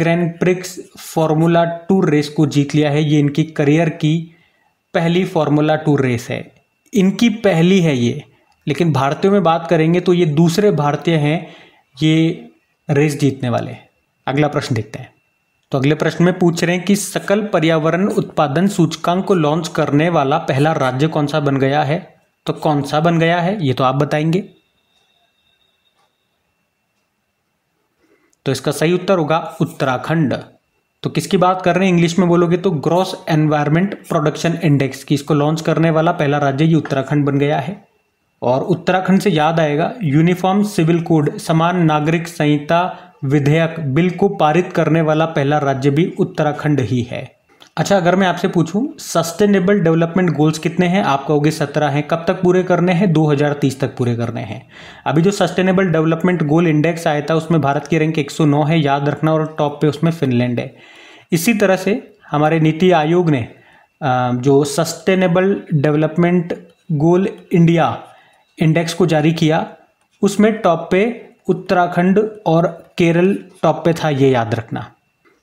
grand prix formula two race को जीत लिया है ये इनकी करियर की पहली फॉर्मूला टू रेस है इनकी पहली है ये लेकिन भारतीयों में बात करेंगे तो ये दूसरे भारतीय हैं ये रेस जीतने वाले अगला प्रश्न देखते हैं तो अगले प्रश्न में पूछ रहे हैं कि सकल पर्यावरण उत्पादन सूचकांक को लॉन्च करने वाला पहला राज्य कौन सा बन गया है तो कौन सा बन गया है ये तो आप बताएंगे तो इसका सही उत्तर होगा उत्तराखंड तो किसकी बात कर रहे हैं इंग्लिश में बोलोगे तो ग्रॉस एनवायरमेंट प्रोडक्शन इंडेक्स की इसको लॉन्च करने वाला पहला राज्य ये उत्तराखंड बन गया है और उत्तराखंड से याद आएगा यूनिफॉर्म सिविल कोड समान नागरिक संहिता विधेयक बिल को पारित करने वाला पहला राज्य भी उत्तराखंड ही है अच्छा अगर मैं आपसे पूछूं सस्टेनेबल डेवलपमेंट गोल्स कितने हैं आप कहोगे सत्रह हैं कब तक पूरे करने हैं 2030 तक पूरे करने हैं अभी जो सस्टेनेबल डेवलपमेंट गोल इंडेक्स आया था उसमें भारत की रैंक 109 है याद रखना और टॉप पे उसमें फिनलैंड है इसी तरह से हमारे नीति आयोग ने जो sustainable development goal India index को जारी किया उसमें टॉप पे उत्तराखंड और केरल टॉप पे था ये याद रखना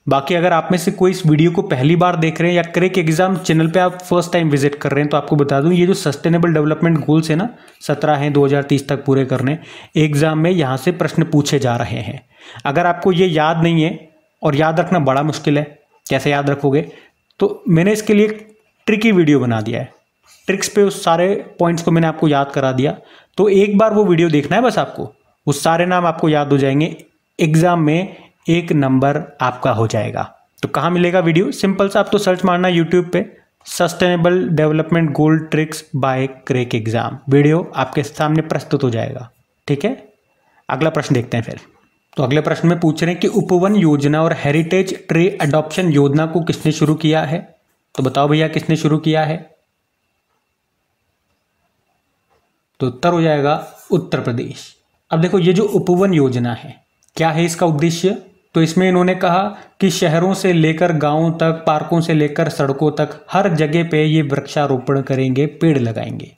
बाकी अगर आप में से कोई इस वीडियो को पहली बार देख रहे हैं या क्रेक एग्जाम चैनल पे आप फर्स्ट टाइम विजिट कर रहे हैं तो आपको बता दूं ये जो सस्टेनेबल डेवलपमेंट गोल्स है ना सत्रह हैं 2030 तक पूरे करने एग्जाम में यहाँ से प्रश्न पूछे जा रहे हैं अगर आपको ये याद नहीं है और याद रखना बड़ा मुश्किल है कैसे याद रखोगे तो मैंने इसके लिए ट्रिकी वीडियो बना दिया है ट्रिक्स पे उस सारे पॉइंट्स को मैंने आपको याद करा दिया तो एक बार वो वीडियो देखना है बस आपको उस सारे नाम आपको याद हो जाएंगे एग्ज़ाम में एक नंबर आपका हो जाएगा तो कहाँ मिलेगा वीडियो सिंपल सा आप तो सर्च मारना यूट्यूब पे sustainable development goal tricks by crack exam video आपके सामने प्रस्तुत हो जाएगा ठीक है अगला प्रश्न देखते हैं फिर तो अगले प्रश्न में पूछ रहे हैं कि उपवन योजना और हेरिटेज ट्री अडॉप्शन योजना को किसने शुरू किया है तो बताओ भैया किसने शुरू किया है तो उत्तर हो जाएगा उत्तर प्रदेश अब देखो ये जो उपवन योजना है क्या है इसका उद्देश्य तो इसमें इन्होंने कहा कि शहरों से लेकर गांवों तक पार्कों से लेकर सड़कों तक हर जगह पे ये वृक्षारोपण करेंगे पेड़ लगाएंगे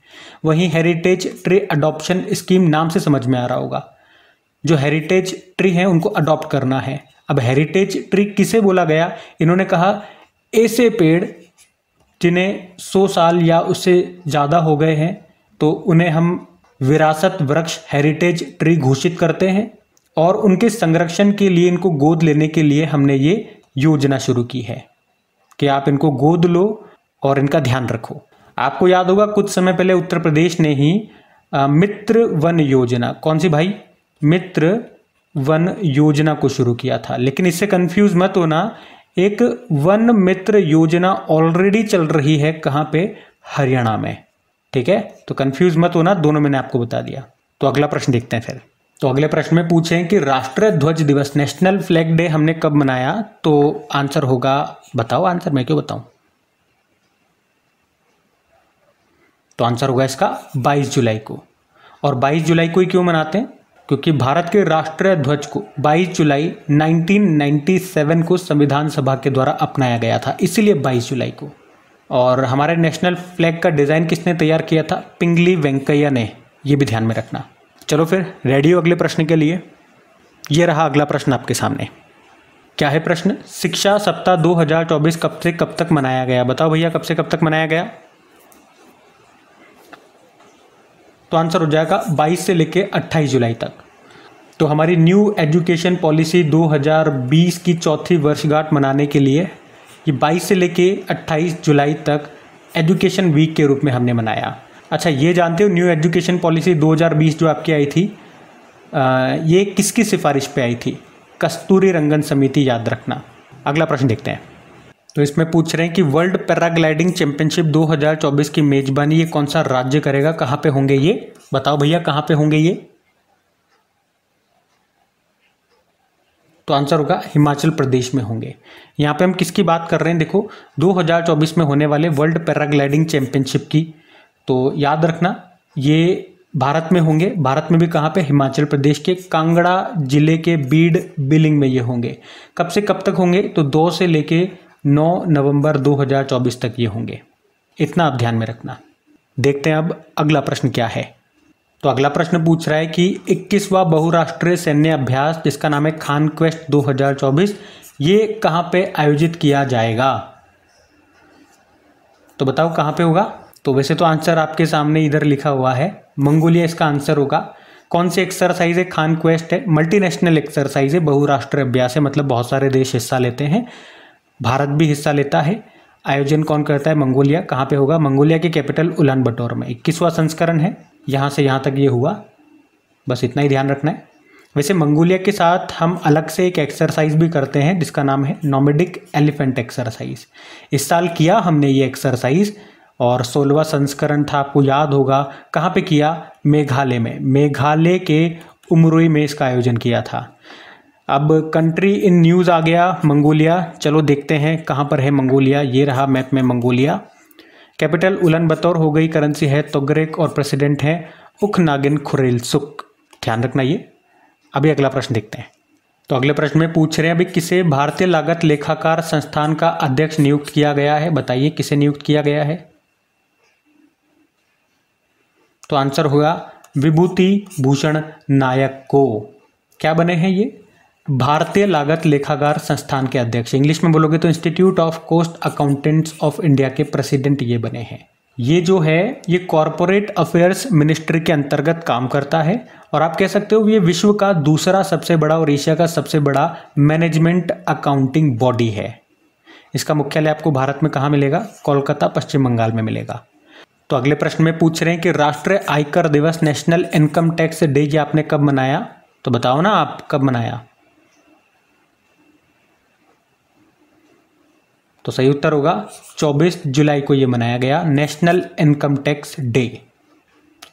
वहीं हेरिटेज ट्री अडॉप्शन स्कीम नाम से समझ में आ रहा होगा जो हेरिटेज ट्री है उनको अडॉप्ट करना है अब हेरिटेज ट्री किसे बोला गया इन्होंने कहा ऐसे पेड़ जिन्हें सौ साल या उससे ज़्यादा हो गए हैं तो उन्हें हम विरासत वृक्ष हेरिटेज ट्री घोषित करते हैं और उनके संरक्षण के लिए इनको गोद लेने के लिए हमने ये योजना शुरू की है कि आप इनको गोद लो और इनका ध्यान रखो आपको याद होगा कुछ समय पहले उत्तर प्रदेश ने ही आ, मित्र वन योजना कौन सी भाई मित्र वन योजना को शुरू किया था लेकिन इससे कंफ्यूज मत होना एक वन मित्र योजना ऑलरेडी चल रही है कहाँ पे हरियाणा में ठीक है तो कंफ्यूज मत होना दोनों मैंने आपको बता दिया तो अगला प्रश्न देखते हैं फिर तो अगले प्रश्न में पूछे कि राष्ट्रीय ध्वज दिवस नेशनल फ्लैग डे हमने कब मनाया तो आंसर होगा बताओ आंसर मैं क्यों बताऊं तो आंसर होगा इसका 22 जुलाई को और 22 जुलाई को ही क्यों मनाते हैं क्योंकि भारत के राष्ट्रीय ध्वज को 22 जुलाई 1997 को संविधान सभा के द्वारा अपनाया गया था इसीलिए 22 जुलाई को और हमारे नेशनल फ्लैग का डिज़ाइन किसने तैयार किया था पिंगली वेंकैया ने ये भी ध्यान में रखना चलो फिर रेडियो अगले प्रश्न के लिए यह रहा अगला प्रश्न आपके सामने क्या है प्रश्न शिक्षा सप्ताह 2024 कब से कब तक मनाया गया बताओ भैया कब से कब तक मनाया गया तो आंसर हो जाएगा 22 से लेकर 28 जुलाई तक तो हमारी न्यू एजुकेशन पॉलिसी 2020 की चौथी वर्षगांठ मनाने के लिए ये 22 से लेकर 28 जुलाई तक एजुकेशन वीक के रूप में हमने मनाया अच्छा ये जानते हो न्यू एजुकेशन पॉलिसी 2020 जो आपकी आई थी आ, ये किसकी सिफारिश पे आई थी कस्तूरी रंगन समिति याद रखना अगला प्रश्न देखते हैं तो इसमें पूछ रहे हैं कि वर्ल्ड पैराग्लाइडिंग चैंपियनशिप 2024 की मेजबानी ये कौन सा राज्य करेगा कहाँ पे होंगे ये बताओ भैया कहाँ पे होंगे ये तो आंसर होगा हिमाचल प्रदेश में होंगे यहाँ पे हम किसकी बात कर रहे हैं देखो 2024 में होने वाले वर्ल्ड पैराग्लाइडिंग चैंपियनशिप की तो याद रखना ये भारत में होंगे भारत में भी कहाँ पे हिमाचल प्रदेश के कांगड़ा जिले के बीड बिलिंग में ये होंगे कब से कब तक होंगे तो दो से लेके नौ नवंबर 2024 तक ये होंगे इतना आप ध्यान में रखना देखते हैं अब अगला प्रश्न क्या है तो अगला प्रश्न पूछ रहा है कि इक्कीसवा बहुराष्ट्रीय सैन्य अभ्यास जिसका नाम है खान क्वेस्ट 2024 ये कहाँ पे आयोजित किया जाएगा तो बताओ कहाँ पे होगा तो वैसे तो आंसर आपके सामने इधर लिखा हुआ है मंगोलिया इसका आंसर होगा कौन सी एक्सरसाइज है खान क्वेस्ट है मल्टीनेशनल एक्सरसाइज है बहुराष्ट्रीय अभ्यास है मतलब बहुत सारे देश हिस्सा लेते हैं भारत भी हिस्सा लेता है आयोजन कौन करता है मंगोलिया कहाँ पे होगा मंगोलिया के कैपिटल उलान बटोर में इक्कीसवां संस्करण है यहाँ से यहाँ तक ये यह हुआ बस इतना ही ध्यान रखना है वैसे मंगोलिया के साथ हम अलग से एक एक्सरसाइज भी करते हैं जिसका नाम है नोमेडिक एलिफेंट एक्सरसाइज इस साल किया हमने ये एक्सरसाइज और सोलवा संस्करण था आपको याद होगा कहाँ पे किया मेघालय में मेघालय के उमरोई में इसका आयोजन किया था अब कंट्री इन न्यूज़ आ गया मंगोलिया चलो देखते हैं कहाँ पर है मंगोलिया ये रहा मैप में मंगोलिया कैपिटल उलन बतौर हो गई करेंसी है तोग्रेक और प्रेसिडेंट है उख नागिन खुरेल सुख ध्यान रखना ये अभी अगला प्रश्न देखते हैं तो अगले प्रश्न में पूछ रहे हैं अभी किसे भारतीय लागत लेखाकार संस्थान का अध्यक्ष नियुक्त किया गया है बताइए किसे नियुक्त किया गया है तो आंसर हुआ विभूति भूषण नायक को क्या बने हैं ये भारतीय लागत लेखागार संस्थान के अध्यक्ष इंग्लिश में बोलोगे तो institute of cost accountants of India के प्रेसिडेंट ये बने हैं ये जो है ये कॉरपोरेट अफेयर्स मिनिस्ट्री के अंतर्गत काम करता है और आप कह सकते हो ये विश्व का दूसरा सबसे बड़ा और एशिया का सबसे बड़ा मैनेजमेंट अकाउंटिंग बॉडी है इसका मुख्यालय आपको भारत में कहाँ मिलेगा कोलकाता पश्चिम बंगाल में मिलेगा तो अगले प्रश्न में पूछ रहे हैं कि राष्ट्रीय आयकर दिवस नेशनल इनकम टैक्स डे जी आपने कब मनाया तो बताओ ना आप कब मनाया तो सही उत्तर होगा 24 जुलाई को यह मनाया गया नेशनल इनकम टैक्स डे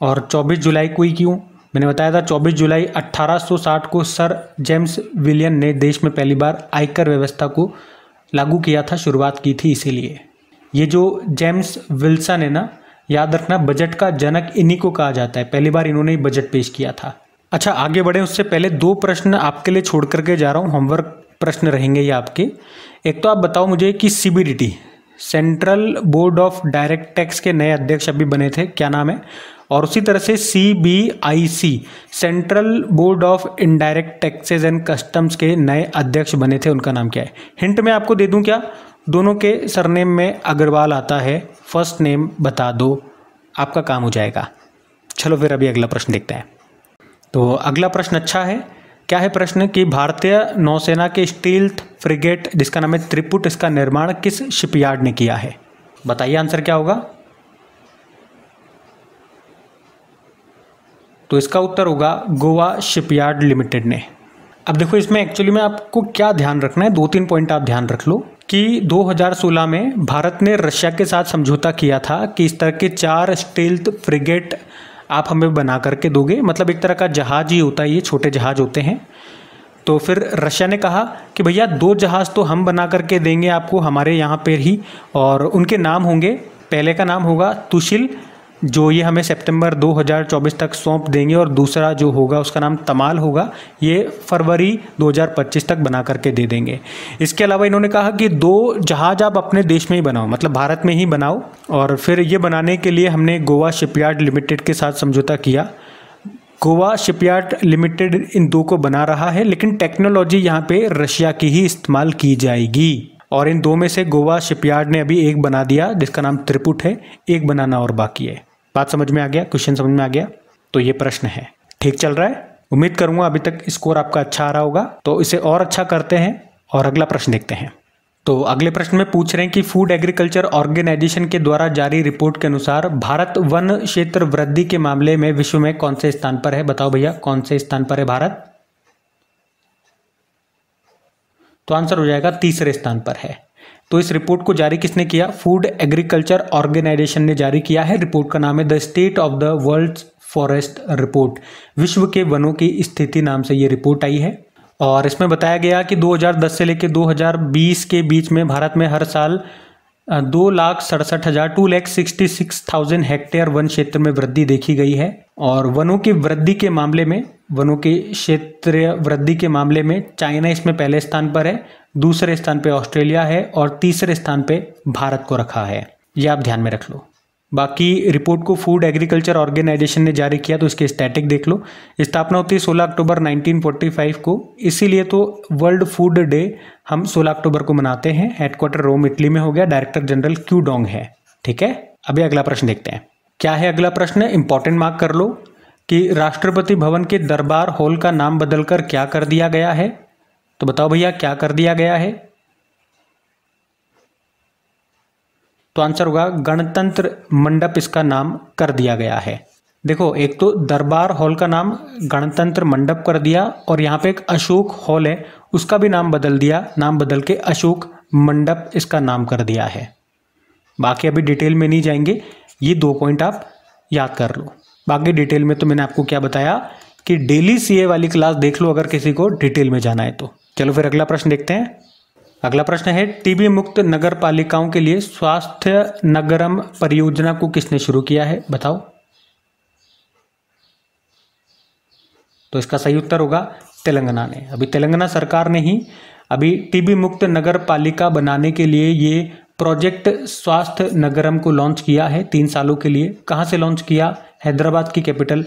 और 24 जुलाई को ही क्यों मैंने बताया था 24 जुलाई 1860 को सर जेम्स विलियन ने देश में पहली बार आयकर व्यवस्था को लागू किया था शुरुआत की थी इसीलिए ये जो जेम्स विल्सन है ना याद रखना बजट का जनक इन्हीं को कहा जाता है पहली बार इन्होंने बजट पेश किया था अच्छा आगे बढ़े उससे पहले दो प्रश्न आपके लिए छोड़ करके जा रहा हूँ होमवर्क प्रश्न रहेंगे ये आपके एक तो आप बताओ मुझे कि CBDT central board of direct tax के नए अध्यक्ष अभी बने थे क्या नाम है और उसी तरह से C B I C central board of indirect taxes and customs के नए अध्यक्ष बने थे उनका नाम क्या है हिंट मैं आपको दे दूं क्या दोनों के सरनेम में अग्रवाल आता है फर्स्ट नेम बता दो आपका काम हो जाएगा चलो फिर अभी अगला प्रश्न देखते हैं तो अगला प्रश्न अच्छा है क्या है प्रश्न कि भारतीय नौसेना के स्टील्थ फ्रिगेट जिसका नाम है त्रिपुट इसका निर्माण किस शिपयार्ड ने किया है बताइए आंसर क्या होगा तो इसका उत्तर होगा गोवा शिपयार्ड लिमिटेड ने अब देखो इसमें एक्चुअली में आपको क्या ध्यान रखना है दो तीन पॉइंट आप ध्यान रख लो कि 2016 में भारत ने रशिया के साथ समझौता किया था कि इस तरह के चार स्टील फ्रिगेट आप हमें बना करके दोगे मतलब एक तरह का जहाज ही होता है ये छोटे जहाज होते हैं तो फिर रशिया ने कहा कि भैया दो जहाज़ तो हम बना करके देंगे आपको हमारे यहाँ पर ही और उनके नाम होंगे पहले का नाम होगा तुशिल जो ये हमें सितंबर 2024 तक सौंप देंगे और दूसरा जो होगा उसका नाम तमाल होगा ये फरवरी 2025 तक बना करके दे देंगे इसके अलावा इन्होंने कहा कि दो जहाज़ आप अपने देश में ही बनाओ मतलब भारत में ही बनाओ और फिर ये बनाने के लिए हमने गोवा शिपयार्ड लिमिटेड के साथ समझौता किया गोवा शिपयार्ड लिमिटेड इन दो को बना रहा है लेकिन टेक्नोलॉजी यहाँ पे रशिया की ही इस्तेमाल की जाएगी और इन दो में से गोवा शिपयार्ड ने अभी एक बना दिया जिसका नाम त्रिपुट है एक बनाना और बाकी है बात समझ में आ गया क्वेश्चन समझ में आ गया तो ये प्रश्न है ठीक चल रहा है उम्मीद करूंगा अभी तक स्कोर आपका अच्छा आ रहा होगा तो इसे और अच्छा करते हैं और अगला प्रश्न देखते हैं तो अगले प्रश्न में पूछ रहे हैं कि फूड एग्रीकल्चर ऑर्गेनाइजेशन के द्वारा जारी रिपोर्ट के अनुसार भारत वन क्षेत्र वृद्धि के मामले में विश्व में कौन से स्थान पर है बताओ भैया कौन से स्थान पर है भारत तो आंसर हो जाएगा तीसरे स्थान पर है तो इस रिपोर्ट को जारी किसने किया फूड एग्रीकल्चर ऑर्गेनाइजेशन ने जारी किया है रिपोर्ट का नाम है the state of the world forest report विश्व के वनों की स्थिति नाम से ये रिपोर्ट आई है और इसमें बताया गया कि 2010 से लेकर 2020 के बीच में भारत में हर साल दो लाख सड़सठ हज़ार two lakh sixty six thousand hectare वन क्षेत्र में वृद्धि देखी गई है और वनों की वृद्धि के मामले में वनों के क्षेत्रीय वृद्धि के मामले में चाइना इसमें पहले स्थान पर है दूसरे स्थान पर ऑस्ट्रेलिया है और तीसरे स्थान पर भारत को रखा है यह आप ध्यान में रख लो बाकी रिपोर्ट को फूड एग्रीकल्चर ऑर्गेनाइजेशन ने जारी किया तो इसके स्टैटिक देख लो स्थापना होती है 16 अक्टूबर 1945 को इसीलिए तो वर्ल्ड फूड डे हम 16 अक्टूबर को मनाते हैं हेडक्वार्टर रोम इटली में हो गया डायरेक्टर जनरल क्यू डोंग है ठीक है अभी अगला प्रश्न देखते हैं क्या है अगला प्रश्न इंपॉर्टेंट मार्क कर लो कि राष्ट्रपति भवन के दरबार हॉल का नाम बदलकर क्या कर दिया गया है तो बताओ भैया क्या कर दिया गया है तो आंसर होगा गणतंत्र मंडप इसका नाम कर दिया गया है देखो एक तो दरबार हॉल का नाम गणतंत्र मंडप कर दिया और यहाँ पे एक अशोक हॉल है उसका भी नाम बदल दिया नाम बदल के अशोक मंडप इसका नाम कर दिया है बाकी अभी डिटेल में नहीं जाएंगे ये दो पॉइंट आप याद कर लो बाकी डिटेल में तो मैंने आपको क्या बताया कि डेली सीए वाली क्लास देख लो अगर किसी को डिटेल में जाना है तो चलो फिर अगला प्रश्न देखते हैं अगला प्रश्न है टीबी मुक्त नगर पालिकाओं के लिए स्वास्थ्य नगरम परियोजना को किसने शुरू किया है बताओ तो इसका सही उत्तर होगा तेलंगाना ने अभी तेलंगाना सरकार ने ही अभी टीबी मुक्त नगर पालिका बनाने के लिए ये प्रोजेक्ट स्वास्थ्य नगरम को लॉन्च किया है तीन सालों के लिए कहाँ से लॉन्च किया हैदराबाद की कैपिटल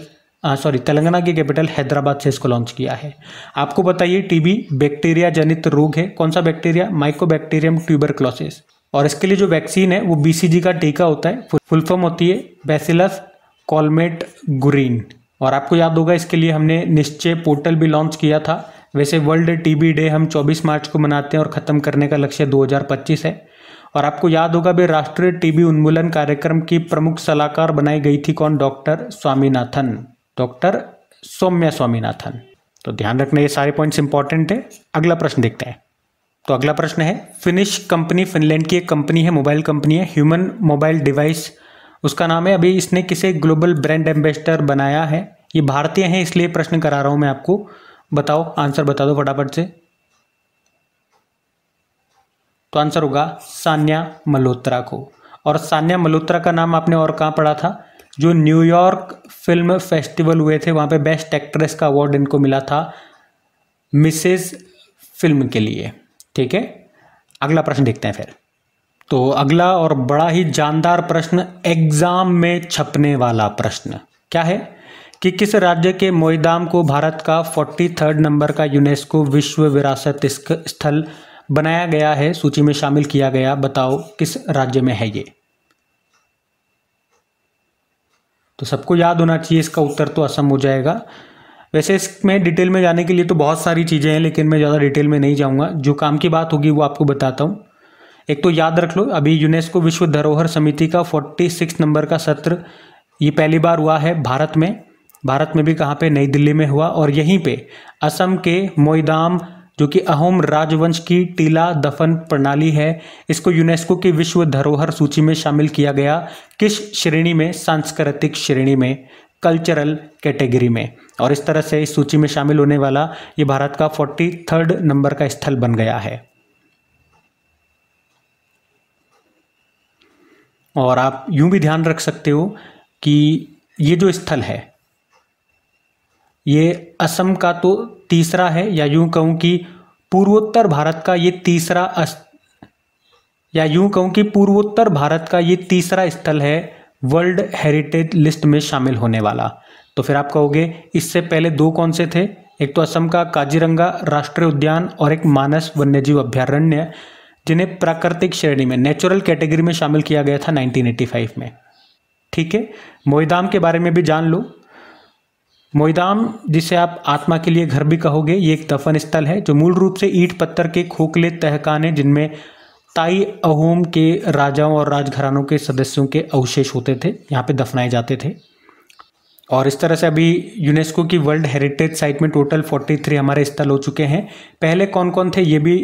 सॉरी तेलंगाना के कैपिटल हैदराबाद से इसको लॉन्च किया है आपको बताइए टीबी बैक्टीरिया जनित रोग है कौन सा बैक्टीरिया माइकोबैक्टीरियम ट्यूबरक्लोसिस और इसके लिए जो वैक्सीन है वो बीसीजी का टीका होता है फुल फॉर्म होती है बेसिलस कॉलमेट ग्रीन और आपको याद होगा इसके लिए हमने निश्चय पोर्टल भी लॉन्च किया था वैसे वर्ल्ड टीबी डे हम 24 मार्च को मनाते हैं और ख़त्म करने का लक्ष्य 2025 है और आपको याद होगा भी राष्ट्रीय टीबी उन्मूलन कार्यक्रम की प्रमुख सलाहकार बनाई गई थी कौन डॉक्टर स्वामीनाथन डॉक्टर सौम्या स्वामीनाथन तो ध्यान रखना ये सारे पॉइंट्स इंपॉर्टेंट है अगला प्रश्न देखते हैं तो अगला प्रश्न है फिनिश कंपनी फिनलैंड की एक कंपनी है मोबाइल कंपनी है ह्यूमन मोबाइल डिवाइस उसका नाम है अभी इसने किसे ग्लोबल ब्रांड एम्बेसडर बनाया है ये भारतीय हैं इसलिए प्रश्न करा रहा हूं मैं आपको बताओ आंसर बता दो फटाफट से तो आंसर होगा सान्या मल्होत्रा को और सान्या मल्होत्रा का नाम आपने और कहाँ पढ़ा था जो न्यूयॉर्क फिल्म फेस्टिवल हुए थे वहाँ पे बेस्ट एक्ट्रेस का अवार्ड इनको मिला था मिसेस फिल्म के लिए ठीक है अगला प्रश्न देखते हैं फिर तो अगला और बड़ा ही जानदार प्रश्न एग्जाम में छपने वाला प्रश्न क्या है कि किस राज्य के मोईदाम को भारत का फोर्टी थर्ड नंबर का यूनेस्को विश्व विरासत स्थल बनाया गया है सूची में शामिल किया गया बताओ किस राज्य में है ये तो सबको याद होना चाहिए इसका उत्तर तो असम हो जाएगा वैसे इसमें डिटेल में जाने के लिए तो बहुत सारी चीज़ें हैं लेकिन मैं ज़्यादा डिटेल में नहीं जाऊँगा जो काम की बात होगी वो आपको बताता हूँ एक तो याद रख लो अभी यूनेस्को विश्व धरोहर समिति का फोर्टी सिक्स नंबर का सत्र ये पहली बार हुआ है भारत में भारत में भी कहाँ पे नई दिल्ली में हुआ और यहीं पे असम के मोईदाम जो कि अहोम राजवंश की टीला दफन प्रणाली है इसको यूनेस्को की विश्व धरोहर सूची में शामिल किया गया किस श्रेणी में सांस्कृतिक श्रेणी में कल्चरल कैटेगरी में और इस तरह से इस सूची में शामिल होने वाला ये भारत का फोर्टी थर्ड नंबर का स्थल बन गया है और आप यूं भी ध्यान रख सकते हो कि ये जो स्थल है ये असम का तो तीसरा है या यूं कहूँ कि पूर्वोत्तर भारत का ये तीसरा या यूं कहूं कि पूर्वोत्तर भारत का ये तीसरा स्थल है वर्ल्ड हेरिटेज लिस्ट में शामिल होने वाला तो फिर आप कहोगे इससे पहले दो कौन से थे एक तो असम का काजीरंगा राष्ट्रीय उद्यान और एक मानस वन्यजीव अभ्यारण्य जिन्हें प्राकृतिक श्रेणी में नेचुरल कैटेगरी में शामिल किया गया था 1985 में ठीक है मोईदाम के बारे में भी जान लो मोईदाम जिसे आप आत्मा के लिए घर भी कहोगे ये एक दफन स्थल है जो मूल रूप से ईट पत्थर के खोखले तहखान है जिनमें ताई अहोम के राजाओं और राजघरानों के सदस्यों के अवशेष होते थे यहाँ पे दफनाए जाते थे और इस तरह से अभी यूनेस्को की वर्ल्ड हेरिटेज साइट में टोटल 43 हमारे स्थल हो चुके हैं पहले कौन कौन थे ये भी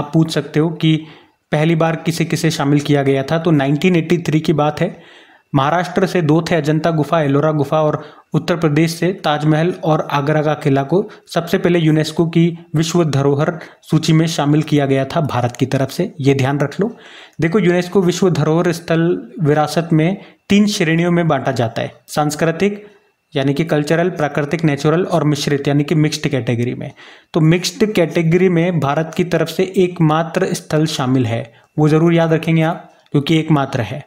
आप पूछ सकते हो कि पहली बार किसे किसे शामिल किया गया था तो 1983 की बात है महाराष्ट्र से दो थे अजंता गुफा एलोरा गुफा और उत्तर प्रदेश से ताजमहल और आगरा का किला को सबसे पहले यूनेस्को की विश्व धरोहर सूची में शामिल किया गया था भारत की तरफ से ये ध्यान रख लो देखो यूनेस्को विश्व धरोहर स्थल विरासत में तीन श्रेणियों में बांटा जाता है सांस्कृतिक यानी कि कल्चरल प्राकृतिक नेचुरल और मिश्रित यानी कि मिक्स्ड कैटेगरी में तो मिक्स्ड कैटेगरी में भारत की तरफ से एकमात्र स्थल शामिल है वो ज़रूर याद रखेंगे आप क्योंकि एकमात्र है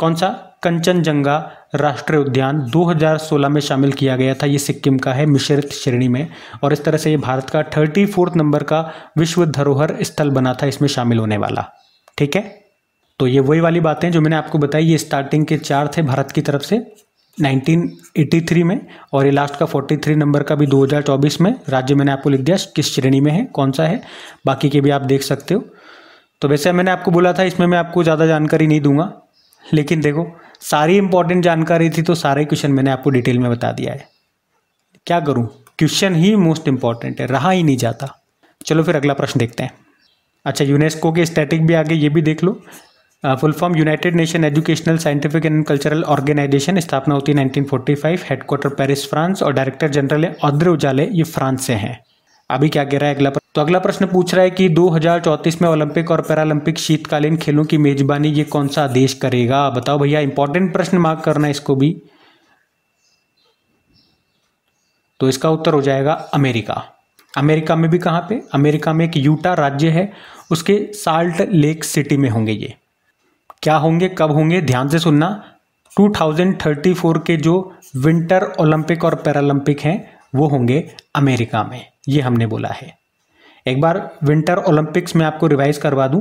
कौन सा कंचनजंगा राष्ट्रीय उद्यान 2016 में शामिल किया गया था ये सिक्किम का है मिश्रित श्रेणी में और इस तरह से ये भारत का थर्टी फोर्थ नंबर का विश्व धरोहर स्थल बना था इसमें शामिल होने वाला ठीक है तो ये वही वाली बातें जो मैंने आपको बताई ये स्टार्टिंग के चार थे भारत की तरफ से 1983 में और ये लास्ट का 43 नंबर का भी 2024 में राज्य मैंने आपको लिख दिया किस श्रेणी में है कौन सा है बाकी के भी आप देख सकते हो तो वैसे मैंने आपको बोला था इसमें मैं आपको ज़्यादा जानकारी नहीं दूंगा लेकिन देखो सारी इंपॉर्टेंट जानकारी थी तो सारे क्वेश्चन मैंने आपको डिटेल में बता दिया है क्या करूं क्वेश्चन ही मोस्ट इंपॉर्टेंट है रहा ही नहीं जाता चलो फिर अगला प्रश्न देखते हैं अच्छा यूनेस्को के स्टैटिक भी आगे ये भी देख लो full form united nation educational scientific and cultural organisation स्थापना होती है 1945 हेडक्वार्टर पेरिस फ्रांस और डायरेक्टर जनरल है औद्र उजाले ये फ्रांस से हैं अभी क्या कह रहा है अगला प्रश्न तो अगला प्रश्न पूछ रहा है कि दो में ओलंपिक और पैरालंपिक शीतकालीन खेलों की मेजबानी ये कौन सा देश करेगा बताओ भैया इंपॉर्टेंट प्रश्न मार्क करना इसको भी तो इसका उत्तर हो जाएगा अमेरिका अमेरिका में भी कहाँ पे अमेरिका में एक यूटा राज्य है उसके साल्ट लेक सिटी में होंगे ये क्या होंगे कब होंगे ध्यान से सुनना 2034 के जो विंटर ओलंपिक और पैरालंपिक हैं वो होंगे अमेरिका में ये हमने बोला है एक बार विंटर ओलंपिक्स में आपको रिवाइज़ करवा दूं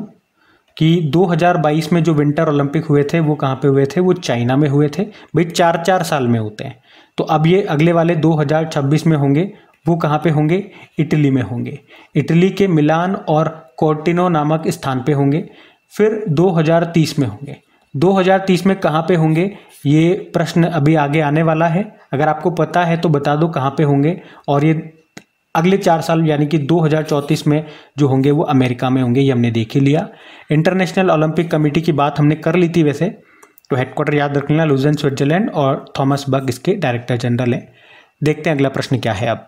कि 2022 में जो विंटर ओलंपिक हुए थे वो कहाँ पे हुए थे वो चाइना में हुए थे भाई चार चार साल में होते हैं तो अब ये अगले वाले 2026 में होंगे वो कहाँ पे होंगे इटली में होंगे इटली के मिलान और कोर्टिनो नामक स्थान पे होंगे फिर 2030 में होंगे 2030 में कहाँ पे होंगे ये प्रश्न अभी आगे आने वाला है अगर आपको पता है तो बता दो कहाँ पे होंगे और ये अगले चार साल यानी कि 2034 में जो होंगे वो अमेरिका में होंगे ये हमने देख ही लिया इंटरनेशनल ओलंपिक कमेटी की बात हमने कर ली थी वैसे तो हेडक्वार्टर याद रख लेना लूजन स्विट्जरलैंड और थॉमस बग इसके डायरेक्टर जनरल हैं देखते हैं अगला प्रश्न क्या है अब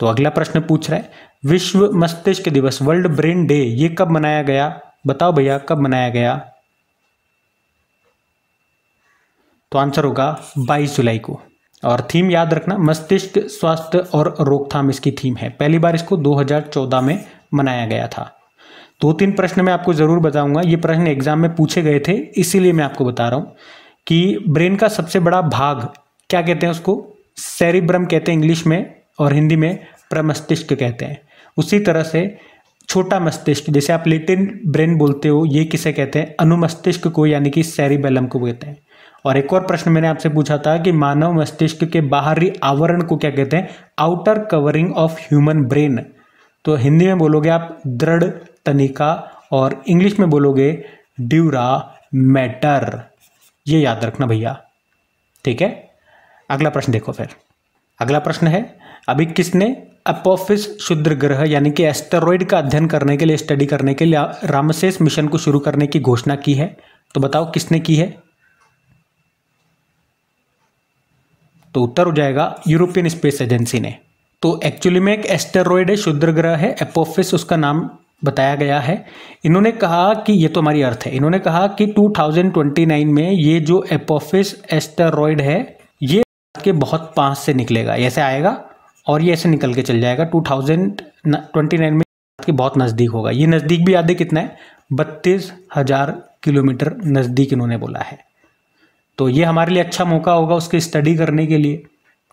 तो अगला प्रश्न पूछ रहा है विश्व मस्तिष्क दिवस वर्ल्ड ब्रेन डे ये कब मनाया गया बताओ भैया कब मनाया गया तो आंसर होगा 22 जुलाई को और थीम याद रखना मस्तिष्क स्वास्थ्य और रोकथाम इसकी थीम है पहली बार इसको 2014 में मनाया गया था दो तीन प्रश्न मैं आपको ज़रूर बताऊंगा ये प्रश्न एग्जाम में पूछे गए थे इसीलिए मैं आपको बता रहा हूं कि ब्रेन का सबसे बड़ा भाग क्या कहते हैं उसको सेरिब्रम कहते हैं इंग्लिश में और हिंदी में प्रमस्तिष्क कहते हैं उसी तरह से छोटा मस्तिष्क जैसे आप लेटिन ब्रेन बोलते हो ये किसे कहते हैं अनुमस्तिष्क को यानी कि सेरिबेलम को कहते हैं और एक और प्रश्न मैंने आपसे पूछा था कि मानव मस्तिष्क के बाहरी आवरण को क्या कहते हैं outer covering of human brain तो हिंदी में बोलोगे आप दृढ़ तनिका और इंग्लिश में बोलोगे ड्यूरा मैटर ये याद रखना भैया ठीक है अगला प्रश्न देखो फिर अगला प्रश्न है अभी किसने अपोफिस शुद्र ग्रह यानी कि एस्टेरॉयड का अध्ययन करने के लिए स्टडी करने के लिए रामसेस मिशन को शुरू करने की घोषणा की है तो बताओ किसने की है तो उत्तर हो जाएगा यूरोपियन स्पेस एजेंसी ने तो एक्चुअली में एक एस्टेरॉयड है शुद्र ग्रह है एपोफिस उसका नाम बताया गया है इन्होंने कहा कि ये तो हमारी अर्थ है इन्होंने कहा कि 2029 में ये जो एपोफिस एस्टेरॉयड है ये के बहुत पास से निकलेगा ऐसे आएगा और ये ऐसे निकल के चल जाएगा 2029 में के बहुत नज़दीक होगा ये नज़दीक भी याद है कितना है बत्तीस हज़ार किलोमीटर नज़दीक इन्होंने बोला है तो ये हमारे लिए अच्छा मौका होगा उसकी स्टडी करने के लिए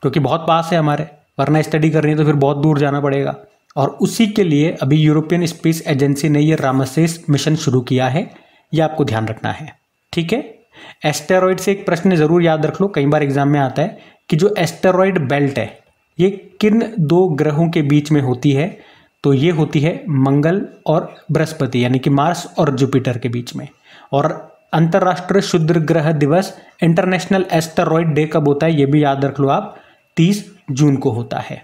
क्योंकि बहुत पास है हमारे वरना स्टडी करनी है तो फिर बहुत दूर जाना पड़ेगा और उसी के लिए अभी यूरोपियन स्पेस एजेंसी ने ये रामसेस मिशन शुरू किया है ये आपको ध्यान रखना है ठीक है एस्टेरॉयड से एक प्रश्न ज़रूर याद रख लो कई बार एग्जाम में आता है कि जो एस्टेरॉयड बेल्ट है ये किन दो ग्रहों के बीच में होती है तो ये होती है मंगल और बृहस्पति यानी कि मार्स और जुपिटर के बीच में और अंतर्राष्ट्रीय शुद्र ग्रह दिवस इंटरनेशनल एस्टेरॉयड डे कब होता है ये भी याद रख लो आप 30 जून को होता है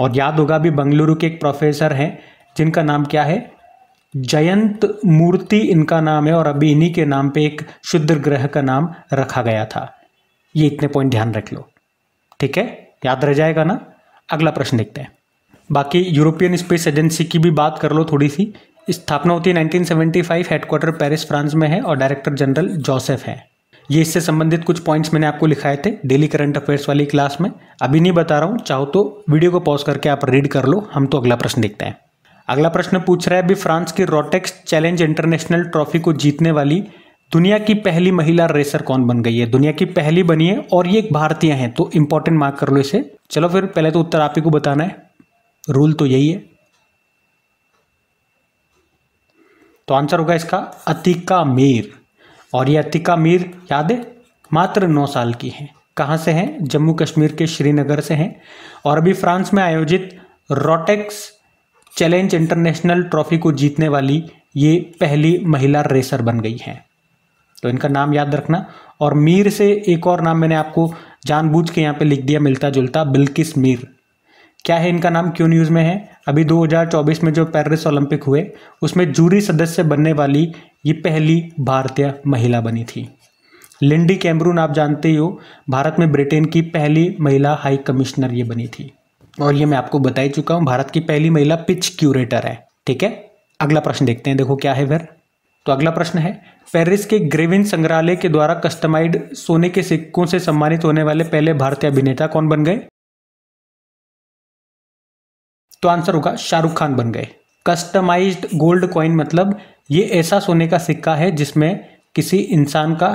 और याद होगा अभी बंगलुरु के एक प्रोफेसर हैं जिनका नाम क्या है जयंत मूर्ति इनका नाम है और अभी इन्हीं के नाम पे एक शुद्र ग्रह का नाम रखा गया था ये इतने पॉइंट ध्यान रख लो ठीक है याद रह जाएगा ना अगला प्रश्न देखते हैं बाकी यूरोपियन स्पेस एजेंसी की भी बात कर लो थोड़ी सी स्थापना होती है 1975 हेडक्वार्टर पेरिस फ्रांस में है और डायरेक्टर जनरल जोसेफ है ये इससे संबंधित कुछ पॉइंट्स मैंने आपको लिखाए थे डेली करंट अफेयर्स वाली क्लास में अभी नहीं बता रहा हूँ चाहो तो वीडियो को पॉज करके आप रीड कर लो हम तो अगला प्रश्न देखते हैं अगला प्रश्न पूछ रहा है अभी फ्रांस की रोटेक्स चैलेंज इंटरनेशनल ट्रॉफी को जीतने वाली दुनिया की पहली महिला रेसर कौन बन गई है दुनिया की पहली बनी है और ये एक भारतीय हैं तो इंपॉर्टेंट मार्क कर लो इसे चलो फिर पहले तो उत्तर आप ही को बताना है रूल तो यही है तो आंसर होगा इसका अतिका मीर और ये अतिका मीर याद है मात्र नौ साल की हैं कहाँ से हैं जम्मू कश्मीर के श्रीनगर से हैं और अभी फ्रांस में आयोजित रोटेक्स चैलेंज इंटरनेशनल ट्रॉफी को जीतने वाली ये पहली महिला रेसर बन गई हैं तो इनका नाम याद रखना और मीर से एक और नाम मैंने आपको जानबूझ के यहाँ पे लिख दिया मिलता जुलता बिल्किस मीर क्या है इनका नाम क्यों न्यूज़ में है अभी 2024 में जो पेरिस ओलंपिक हुए उसमें जूरी सदस्य बनने वाली ये पहली भारतीय महिला बनी थी लिंडी कैमरून आप जानते ही हो भारत में ब्रिटेन की पहली महिला हाई कमिश्नर ये बनी थी और ये मैं आपको बता ही चुका हूँ भारत की पहली महिला पिच क्यूरेटर है ठीक है अगला प्रश्न देखते हैं देखो क्या है फिर तो अगला प्रश्न है पेरिस के ग्रेविन संग्रहालय के द्वारा कस्टमाइज सोने के सिक्कों से सम्मानित होने वाले पहले भारतीय अभिनेता कौन बन गए तो आंसर होगा शाहरुख खान बन गए कस्टमाइज्ड गोल्ड कॉइन मतलब ये ऐसा सोने का सिक्का है जिसमें किसी इंसान का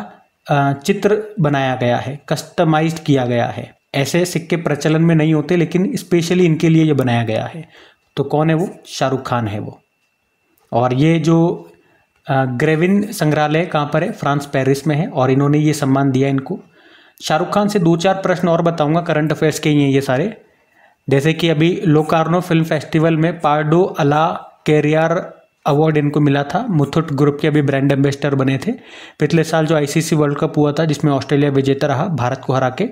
चित्र बनाया गया है कस्टमाइज्ड किया गया है ऐसे सिक्के प्रचलन में नहीं होते लेकिन स्पेशली इनके लिए ये बनाया गया है तो कौन है वो शाहरुख खान है वो और ये जो ग्रेविन संग्रहालय कहाँ पर है फ्रांस पेरिस में है और इन्होंने ये सम्मान दिया इनको शाहरुख खान से दो चार प्रश्न और बताऊंगा करंट अफेयर्स के ही हैं ये सारे जैसे कि अभी लोकार्नो फिल्म फेस्टिवल में पार्डो अला कैरियर अवार्ड इनको मिला था मुथुट ग्रुप के अभी ब्रांड एम्बेसडर बने थे पिछले साल जो आईसीसी वर्ल्ड कप हुआ था जिसमें ऑस्ट्रेलिया विजेता रहा भारत को हरा के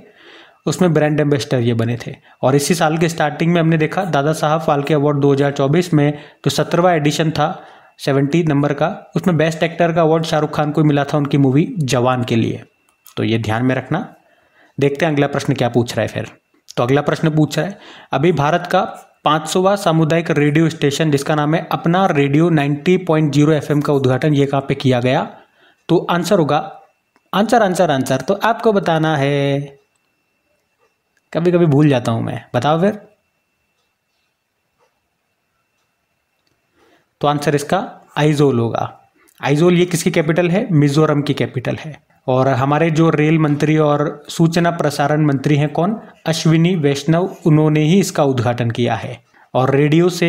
उसमें ब्रांड एम्बेसडर ये बने थे और इसी साल के स्टार्टिंग में हमने देखा दादा साहब फालके अवार्ड 2024 में जो सत्रहवा एडिशन था सेवेंटी नंबर का उसमें बेस्ट एक्टर का अवार्ड शाहरुख खान को मिला था उनकी मूवी जवान के लिए तो ये ध्यान में रखना देखते हैं अगला प्रश्न क्या पूछ रहा है फिर तो अगला प्रश्न पूछा है अभी भारत का पाँच सामुदायिक रेडियो स्टेशन जिसका नाम है अपना रेडियो 90.0 एफएम का उद्घाटन ये कहाँ पे किया गया तो आंसर होगा आंसर आंसर आंसर तो आपको बताना है कभी कभी भूल जाता हूँ मैं बताओ फिर तो आंसर इसका आइजोल होगा आइजोल ये किसकी कैपिटल है मिजोरम की कैपिटल है और हमारे जो रेल मंत्री और सूचना प्रसारण मंत्री हैं कौन अश्विनी वैष्णव उन्होंने ही इसका उद्घाटन किया है और रेडियो से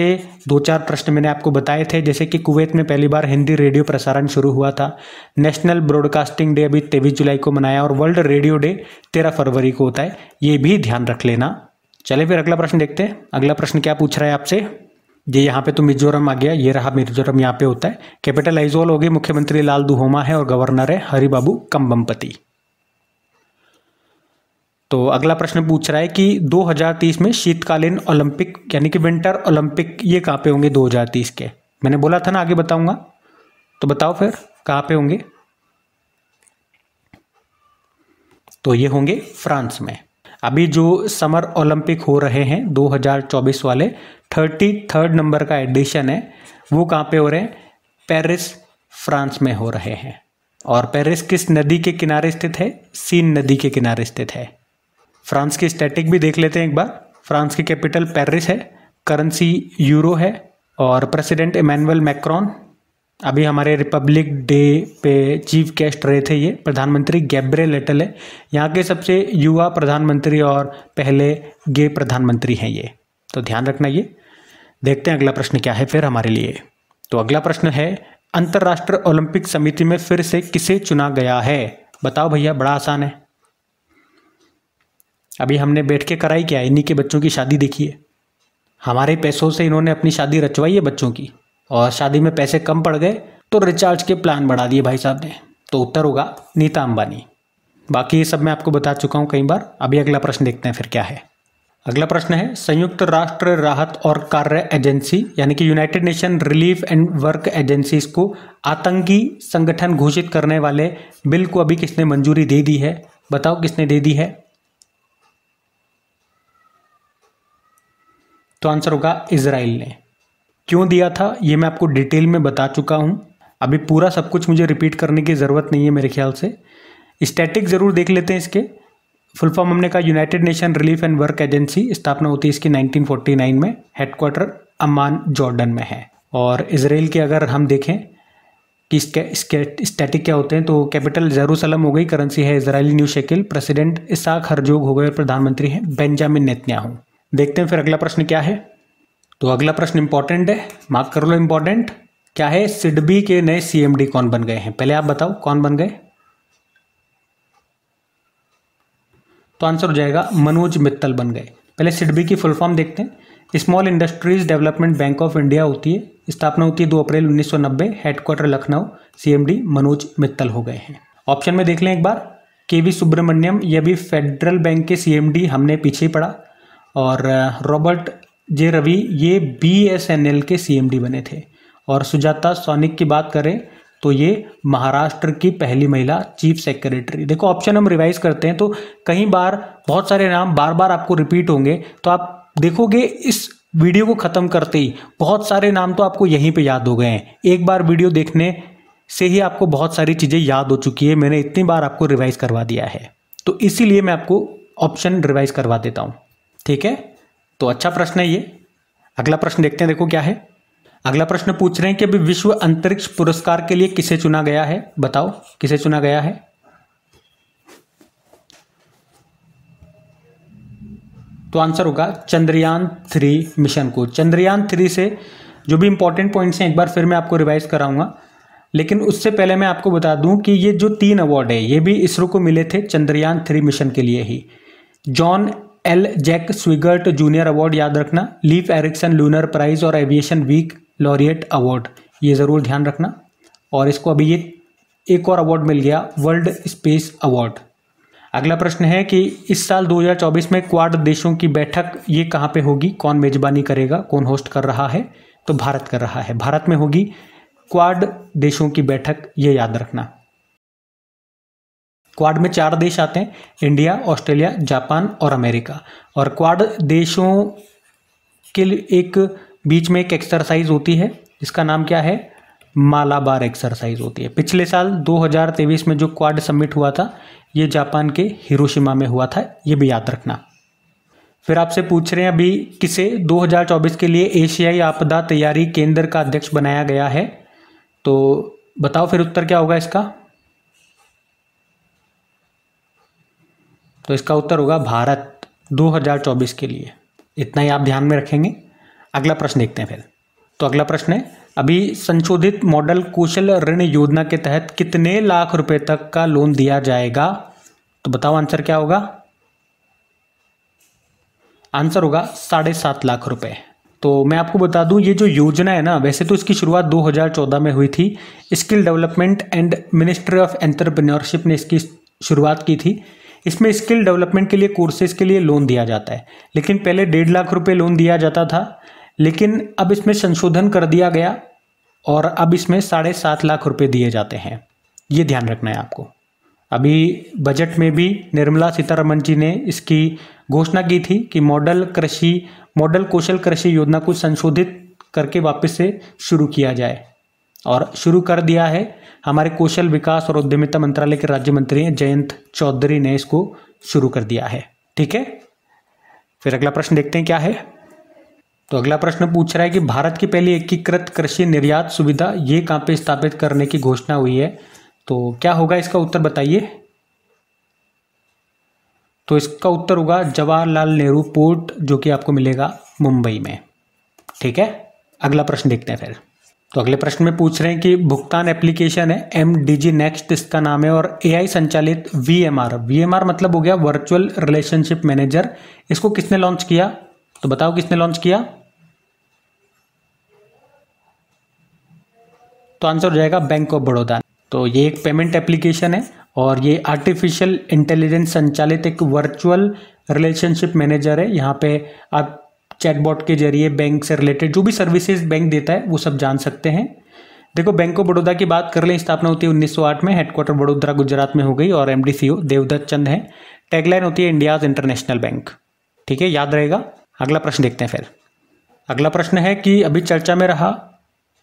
दो चार प्रश्न मैंने आपको बताए थे जैसे कि कुवैत में पहली बार हिंदी रेडियो प्रसारण शुरू हुआ था नेशनल ब्रॉडकास्टिंग डे अभी तेईस जुलाई को मनाया और वर्ल्ड रेडियो डे तेरह फरवरी को होता है ये भी ध्यान रख लेना चले फिर अगला प्रश्न देखते हैं अगला प्रश्न क्या पूछ रहा है आपसे ये यहाँ पे तो मिजोरम आ गया ये रहा मिजोरम यहाँ पे होता है कैपिटल आइजोल हो गई मुख्यमंत्री लाल दुहोमा है और गवर्नर है हरिबाबू कम्बम्पति तो अगला प्रश्न पूछ रहा है कि 2030 में शीतकालीन ओलंपिक यानी कि विंटर ओलंपिक ये कहाँ पे होंगे 2030 के मैंने बोला था ना आगे बताऊंगा तो बताओ फिर कहाँ पे होंगे तो ये होंगे फ्रांस में अभी जो समर ओलंपिक हो रहे हैं 2024 वाले थर्टी थर्ड नंबर का एडिशन है वो कहाँ पे हो रहे हैं पेरिस फ्रांस में हो रहे हैं और पेरिस किस नदी के किनारे स्थित है सीन नदी के किनारे स्थित है फ्रांस की स्टैटिक भी देख लेते हैं एक बार फ्रांस की कैपिटल पेरिस है करेंसी यूरो है और प्रेसिडेंट इमैनुअल मैक्रॉन अभी हमारे रिपब्लिक डे पे चीफ गेस्ट रहे थे ये प्रधानमंत्री गैब्रे लेटल है यहाँ के सबसे युवा प्रधानमंत्री और पहले गे प्रधानमंत्री हैं ये तो ध्यान रखना ये देखते हैं अगला प्रश्न क्या है फिर हमारे लिए तो अगला प्रश्न है अंतर्राष्ट्रीय ओलंपिक समिति में फिर से किसे चुना गया है बताओ भैया बड़ा आसान है अभी हमने बैठ के कराई क्या इन्हीं के बच्चों की शादी देखी है हमारे पैसों से इन्होंने अपनी शादी रचवाई है बच्चों की और शादी में पैसे कम पड़ गए तो रिचार्ज के प्लान बढ़ा दिए भाई साहब ने तो उत्तर होगा नीता अंबानी बाकी ये सब मैं आपको बता चुका हूँ कई बार अभी अगला प्रश्न देखते हैं फिर क्या है अगला प्रश्न है संयुक्त राष्ट्र राहत और कार्य एजेंसी यानी कि united nation relief and work agencies को आतंकी संगठन घोषित करने वाले बिल को अभी किसने मंजूरी दे दी है बताओ किसने दे दी है तो आंसर होगा इसराइल ने क्यों दिया था ये मैं आपको डिटेल में बता चुका हूं अभी पूरा सब कुछ मुझे रिपीट करने की ज़रूरत नहीं है मेरे ख्याल से स्टैटिक ज़रूर देख लेते हैं इसके फुल फॉर्म हमने कहा united nation relief and work agency स्थापना होती है इसकी 1949 में हेडक्वार्टर अमान जॉर्डन में है और इसराइल के अगर हम देखें कि इसके इसके स्टैटिक क्या होते हैं तो कैपिटल जेरूसलम हो गई करेंसी है Israeli new shekel president Isaac Herzog हो गए प्रधानमंत्री हैं बेंजामिन नेतन्याहू देखते हैं फिर अगला प्रश्न क्या है तो अगला प्रश्न इंपॉर्टेंट है मार्क कर लो इंपॉर्टेंट क्या है सिडबी के नए सीएमडी कौन बन गए हैं पहले आप बताओ कौन बन गए तो आंसर हो जाएगा मनोज मित्तल बन गए पहले सिडबी की फुल फॉर्म देखते हैं small industries development bank of India होती है स्थापना होती है दो अप्रैल नब्बे हेडक्वार्टर लखनऊ सीएमडी मनोज मित्तल हो गए हैं ऑप्शन में देख लें एक बार के वी सुब्रमण्यम यह भी फेडरल बैंक के सीएमडी हमने पीछे पढ़ा और रॉबर्ट जे रवि ये एल के सीएमडी बने थे और सुजाता सोनिक की बात करें तो ये महाराष्ट्र की पहली महिला चीफ सेक्रेटरी देखो ऑप्शन हम रिवाइज करते हैं तो कई बार बहुत सारे नाम बार बार आपको रिपीट होंगे तो आप देखोगे इस वीडियो को ख़त्म करते ही बहुत सारे नाम तो आपको यहीं पे याद हो गए हैं एक बार वीडियो देखने से ही आपको बहुत सारी चीज़ें याद हो चुकी है मैंने इतनी बार आपको रिवाइज़ करवा दिया है तो इसीलिए मैं आपको ऑप्शन रिवाइज करवा देता हूँ ठीक है तो अच्छा प्रश्न है ये अगला प्रश्न देखते हैं देखो क्या है अगला प्रश्न पूछ रहे हैं कि अभी विश्व अंतरिक्ष पुरस्कार के लिए किसे चुना गया है बताओ किसे चुना गया है तो आंसर होगा चंद्रयान थ्री मिशन को चंद्रयान थ्री से जो भी इंपॉर्टेंट पॉइंट्स हैं एक बार फिर मैं आपको रिवाइज कराऊंगा लेकिन उससे पहले मैं आपको बता दूं कि ये जो तीन अवार्ड है ये भी इसरो को मिले थे चंद्रयान थ्री मिशन के लिए ही John L Jack Swigert junior award याद रखना लीफ एरिक्सन लूनर प्राइज और एविएशन वीक लॉरिएट अवार्ड ये ज़रूर ध्यान रखना और इसको अभी ये एक और अवार्ड मिल गया वर्ल्ड स्पेस अवार्ड अगला प्रश्न है कि इस साल 2024 में क्वाड देशों की बैठक ये कहाँ पे होगी कौन मेजबानी करेगा कौन होस्ट कर रहा है तो भारत कर रहा है भारत में होगी क्वाड देशों की बैठक ये याद रखना क्वाड में चार देश आते हैं इंडिया ऑस्ट्रेलिया जापान और अमेरिका और क्वाड देशों के लिए एक बीच में एक एक्सरसाइज होती है जिसका नाम क्या है मालाबार एक्सरसाइज होती है पिछले साल 2023 में जो क्वाड सबमिट हुआ था ये जापान के हिरोशिमा में हुआ था ये भी याद रखना फिर आपसे पूछ रहे हैं अभी किसे 2024 के लिए एशियाई आपदा तैयारी केंद्र का अध्यक्ष बनाया गया है तो बताओ फिर उत्तर क्या होगा इसका तो इसका उत्तर होगा भारत 2024 के लिए इतना ही आप ध्यान में रखेंगे अगला प्रश्न देखते हैं फिर तो अगला प्रश्न है अभी संशोधित मॉडल कुशल ऋण योजना के तहत कितने लाख रुपए तक का लोन दिया जाएगा तो बताओ आंसर क्या होगा आंसर होगा साढ़े सात लाख रुपए तो मैं आपको बता दूं ये जो योजना है ना वैसे तो इसकी शुरुआत 2014 में हुई थी skill development and ministry of entrepreneurship ने इसकी शुरुआत की थी इसमें स्किल डेवलपमेंट के लिए कोर्सेज के लिए लोन दिया जाता है लेकिन पहले डेढ़ लाख रुपए लोन दिया जाता था लेकिन अब इसमें संशोधन कर दिया गया और अब इसमें साढ़े सात लाख रुपए दिए जाते हैं ये ध्यान रखना है आपको अभी बजट में भी निर्मला सीतारमन जी ने इसकी घोषणा की थी कि मॉडल कृषि मॉडल कौशल कृषि योजना को संशोधित करके वापस से शुरू किया जाए और शुरू कर दिया है हमारे कौशल विकास और उद्यमिता मंत्रालय के राज्य मंत्री जयंत चौधरी ने इसको शुरू कर दिया है ठीक है फिर अगला प्रश्न देखते हैं क्या है तो अगला प्रश्न पूछ रहा है कि भारत की पहली एकीकृत कृषि निर्यात सुविधा ये कहाँ पे स्थापित करने की घोषणा हुई है तो क्या होगा इसका उत्तर बताइए तो इसका उत्तर होगा जवाहरलाल नेहरू पोर्ट जो कि आपको मिलेगा मुंबई में ठीक है अगला प्रश्न देखते हैं फिर तो अगले प्रश्न में पूछ रहे हैं कि भुगतान एप्लीकेशन है एम नेक्स्ट इसका नाम है और एआई संचालित वी एम मतलब हो गया वर्चुअल रिलेशनशिप मैनेजर इसको किसने लॉन्च किया तो बताओ किसने लॉन्च किया तो आंसर हो जाएगा बैंक ऑफ बड़ौदा तो ये एक पेमेंट एप्लीकेशन है और ये आर्टिफिशियल इंटेलिजेंस संचालित एक वर्चुअल रिलेशनशिप मैनेजर है यहाँ पे आप चैटबॉट के जरिए बैंक से रिलेटेड जो भी सर्विसेज बैंक देता है वो सब जान सकते हैं देखो बैंक ऑफ बड़ौदा की बात कर लें स्थापना होती है 1908 में हेडक्वार्टर बड़ोदरा गुजरात में हो गई और एम देवदत्त चंद है टैगलाइन होती है इंडियाज इंटरनेशनल बैंक ठीक है याद रहेगा अगला प्रश्न देखते हैं फिर अगला प्रश्न है कि अभी चर्चा में रहा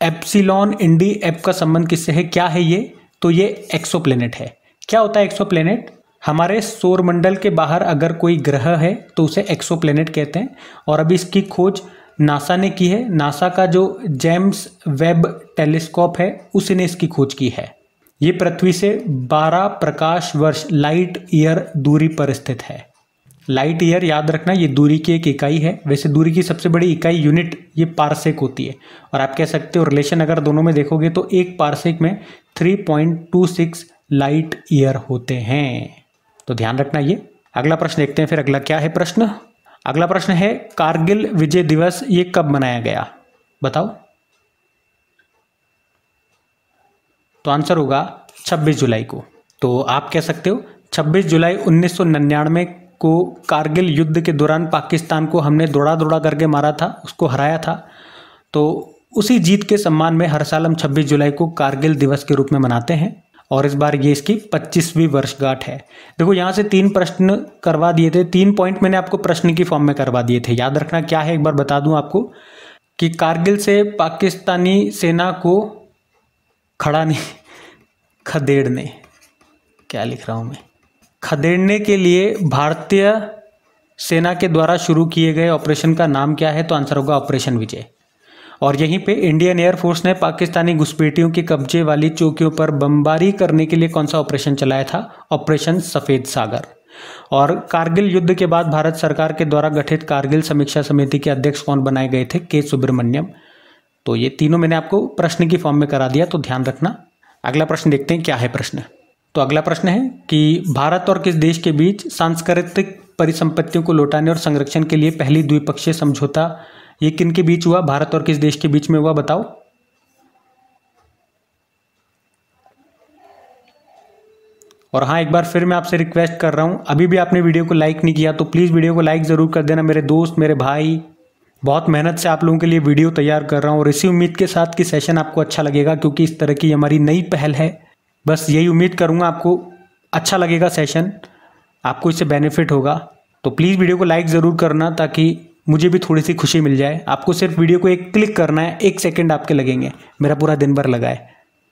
एप्सिलॉन इंडी एप का संबंध किससे है क्या है ये तो ये एक्सो है क्या होता है एक्सो हमारे सौरमंडल के बाहर अगर कोई ग्रह है तो उसे एक्सो कहते हैं और अभी इसकी खोज नासा ने की है नासा का जो जेम्स वेब टेलीस्कोप है उसने इसकी खोज की है ये पृथ्वी से 12 प्रकाश वर्ष लाइट ईयर दूरी पर स्थित है लाइट ईयर याद रखना ये दूरी की एक इकाई है वैसे दूरी की सबसे बड़ी इकाई यूनिट ये पारसेक होती है और आप कह सकते हो रिलेशन अगर दोनों में देखोगे तो एक पारसेक में 3.26 लाइट ईयर होते हैं तो ध्यान रखना ये अगला प्रश्न देखते हैं फिर अगला क्या है प्रश्न अगला प्रश्न है कारगिल विजय दिवस ये कब मनाया गया बताओ तो आंसर होगा 26 जुलाई को तो आप कह सकते हो 26 जुलाई उन्नीस को कारगिल युद्ध के दौरान पाकिस्तान को हमने दौड़ा दौड़ा करके मारा था उसको हराया था तो उसी जीत के सम्मान में हर साल हम 26 जुलाई को कारगिल दिवस के रूप में मनाते हैं और इस बार ये इसकी पच्चीसवीं वर्षगांठ है देखो यहाँ से तीन प्रश्न करवा दिए थे तीन पॉइंट मैंने आपको प्रश्न की फॉर्म में करवा दिए थे याद रखना क्या है एक बार बता दूँ आपको कि कारगिल से पाकिस्तानी सेना को खड़ा नहीं खदेड़ने क्या लिख रहा हूँ मैं खदेड़ने के लिए भारतीय सेना के द्वारा शुरू किए गए ऑपरेशन का नाम क्या है तो आंसर होगा ऑपरेशन विजय और यहीं पे इंडियन एयरफोर्स ने पाकिस्तानी घुसपेटियों के कब्जे वाली चौकियों पर बमबारी करने के लिए कौन सा ऑपरेशन चलाया था ऑपरेशन सफ़ेद सागर और कारगिल युद्ध के बाद भारत सरकार के द्वारा गठित कारगिल समीक्षा समिति के अध्यक्ष कौन बनाए गए थे के सुब्रमण्यम तो ये तीनों मैंने आपको प्रश्न की फॉर्म में करा दिया तो ध्यान रखना अगला प्रश्न देखते हैं क्या है प्रश्न तो अगला प्रश्न है कि भारत और किस देश के बीच सांस्कृतिक परिसंपत्तियों को लौटाने और संरक्षण के लिए पहली द्विपक्षीय समझौता ये किन के बीच हुआ भारत और किस देश के बीच में हुआ बताओ और हाँ एक बार फिर मैं आपसे रिक्वेस्ट कर रहा हूँ अभी भी आपने वीडियो को लाइक नहीं किया तो प्लीज़ वीडियो को लाइक ज़रूर कर देना मेरे दोस्त मेरे भाई बहुत मेहनत से आप लोगों के लिए वीडियो तैयार कर रहा हूँ और इसी उम्मीद के साथ कि सेशन आपको अच्छा लगेगा क्योंकि इस तरह की हमारी नई पहल है बस यही उम्मीद करूँगा आपको अच्छा लगेगा सेशन आपको इससे बेनिफिट होगा तो प्लीज़ वीडियो को लाइक ज़रूर करना ताकि मुझे भी थोड़ी सी खुशी मिल जाए आपको सिर्फ वीडियो को एक क्लिक करना है एक सेकेंड आपके लगेंगे मेरा पूरा दिन भर लगा है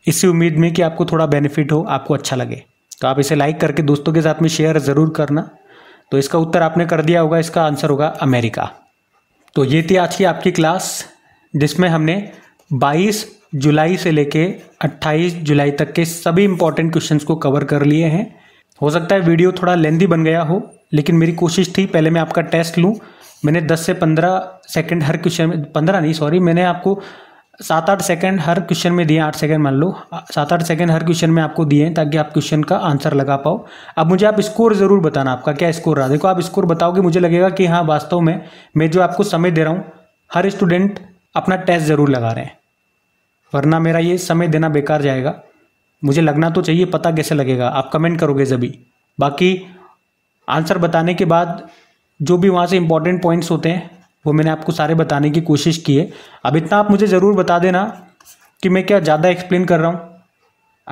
इसी उम्मीद में कि आपको थोड़ा बेनिफिट हो आपको अच्छा लगे तो आप इसे लाइक करके दोस्तों के साथ में शेयर ज़रूर करना तो इसका उत्तर आपने कर दिया होगा इसका आंसर होगा अमेरिका तो ये थी आज की आपकी क्लास जिसमें हमने 22 जुलाई से लेके 28 जुलाई तक के सभी इंपॉर्टेंट क्वेश्चंस को कवर कर लिए हैं हो सकता है वीडियो थोड़ा लेंदी बन गया हो लेकिन मेरी कोशिश थी पहले मैं आपका टेस्ट लूँ मैंने 10 से 15 सेकंड हर क्वेश्चन में पंद्रह नहीं सॉरी मैंने आपको सात आठ सेकंड हर क्वेश्चन में दिए आठ सेकंड मान लो सात आठ सेकंड हर क्वेश्चन में आपको दिए हैं ताकि आप क्वेश्चन का आंसर लगा पाओ अब मुझे आप स्कोर ज़रूर बताना आपका क्या स्कोर रहा देखो आप स्कोर बताओगे मुझे लगेगा कि हाँ वास्तव में मैं जो आपको समय दे रहा हूँ हर स्टूडेंट अपना टेस्ट ज़रूर लगा रहे हैं वरना मेरा ये समय देना बेकार जाएगा मुझे लगना तो चाहिए पता कैसे लगेगा आप कमेंट करोगे जभी बाकी आंसर बताने के बाद जो भी वहाँ से इंपॉर्टेंट पॉइंट्स होते हैं वो मैंने आपको सारे बताने की कोशिश की है अब इतना आप मुझे ज़रूर बता देना कि मैं क्या ज़्यादा एक्सप्लेन कर रहा हूँ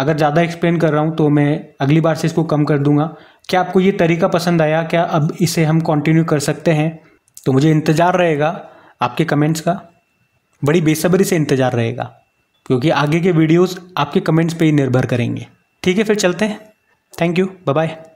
अगर ज़्यादा एक्सप्लेन कर रहा हूँ तो मैं अगली बार से इसको कम कर दूंगा क्या आपको ये तरीका पसंद आया क्या अब इसे हम कंटिन्यू कर सकते हैं तो मुझे इंतज़ार रहेगा आपके कमेंट्स का बड़ी बेसब्री से इंतज़ार रहेगा क्योंकि आगे के वीडियोस आपके कमेंट्स पे ही निर्भर करेंगे ठीक है फिर चलते हैं थैंक यू बाय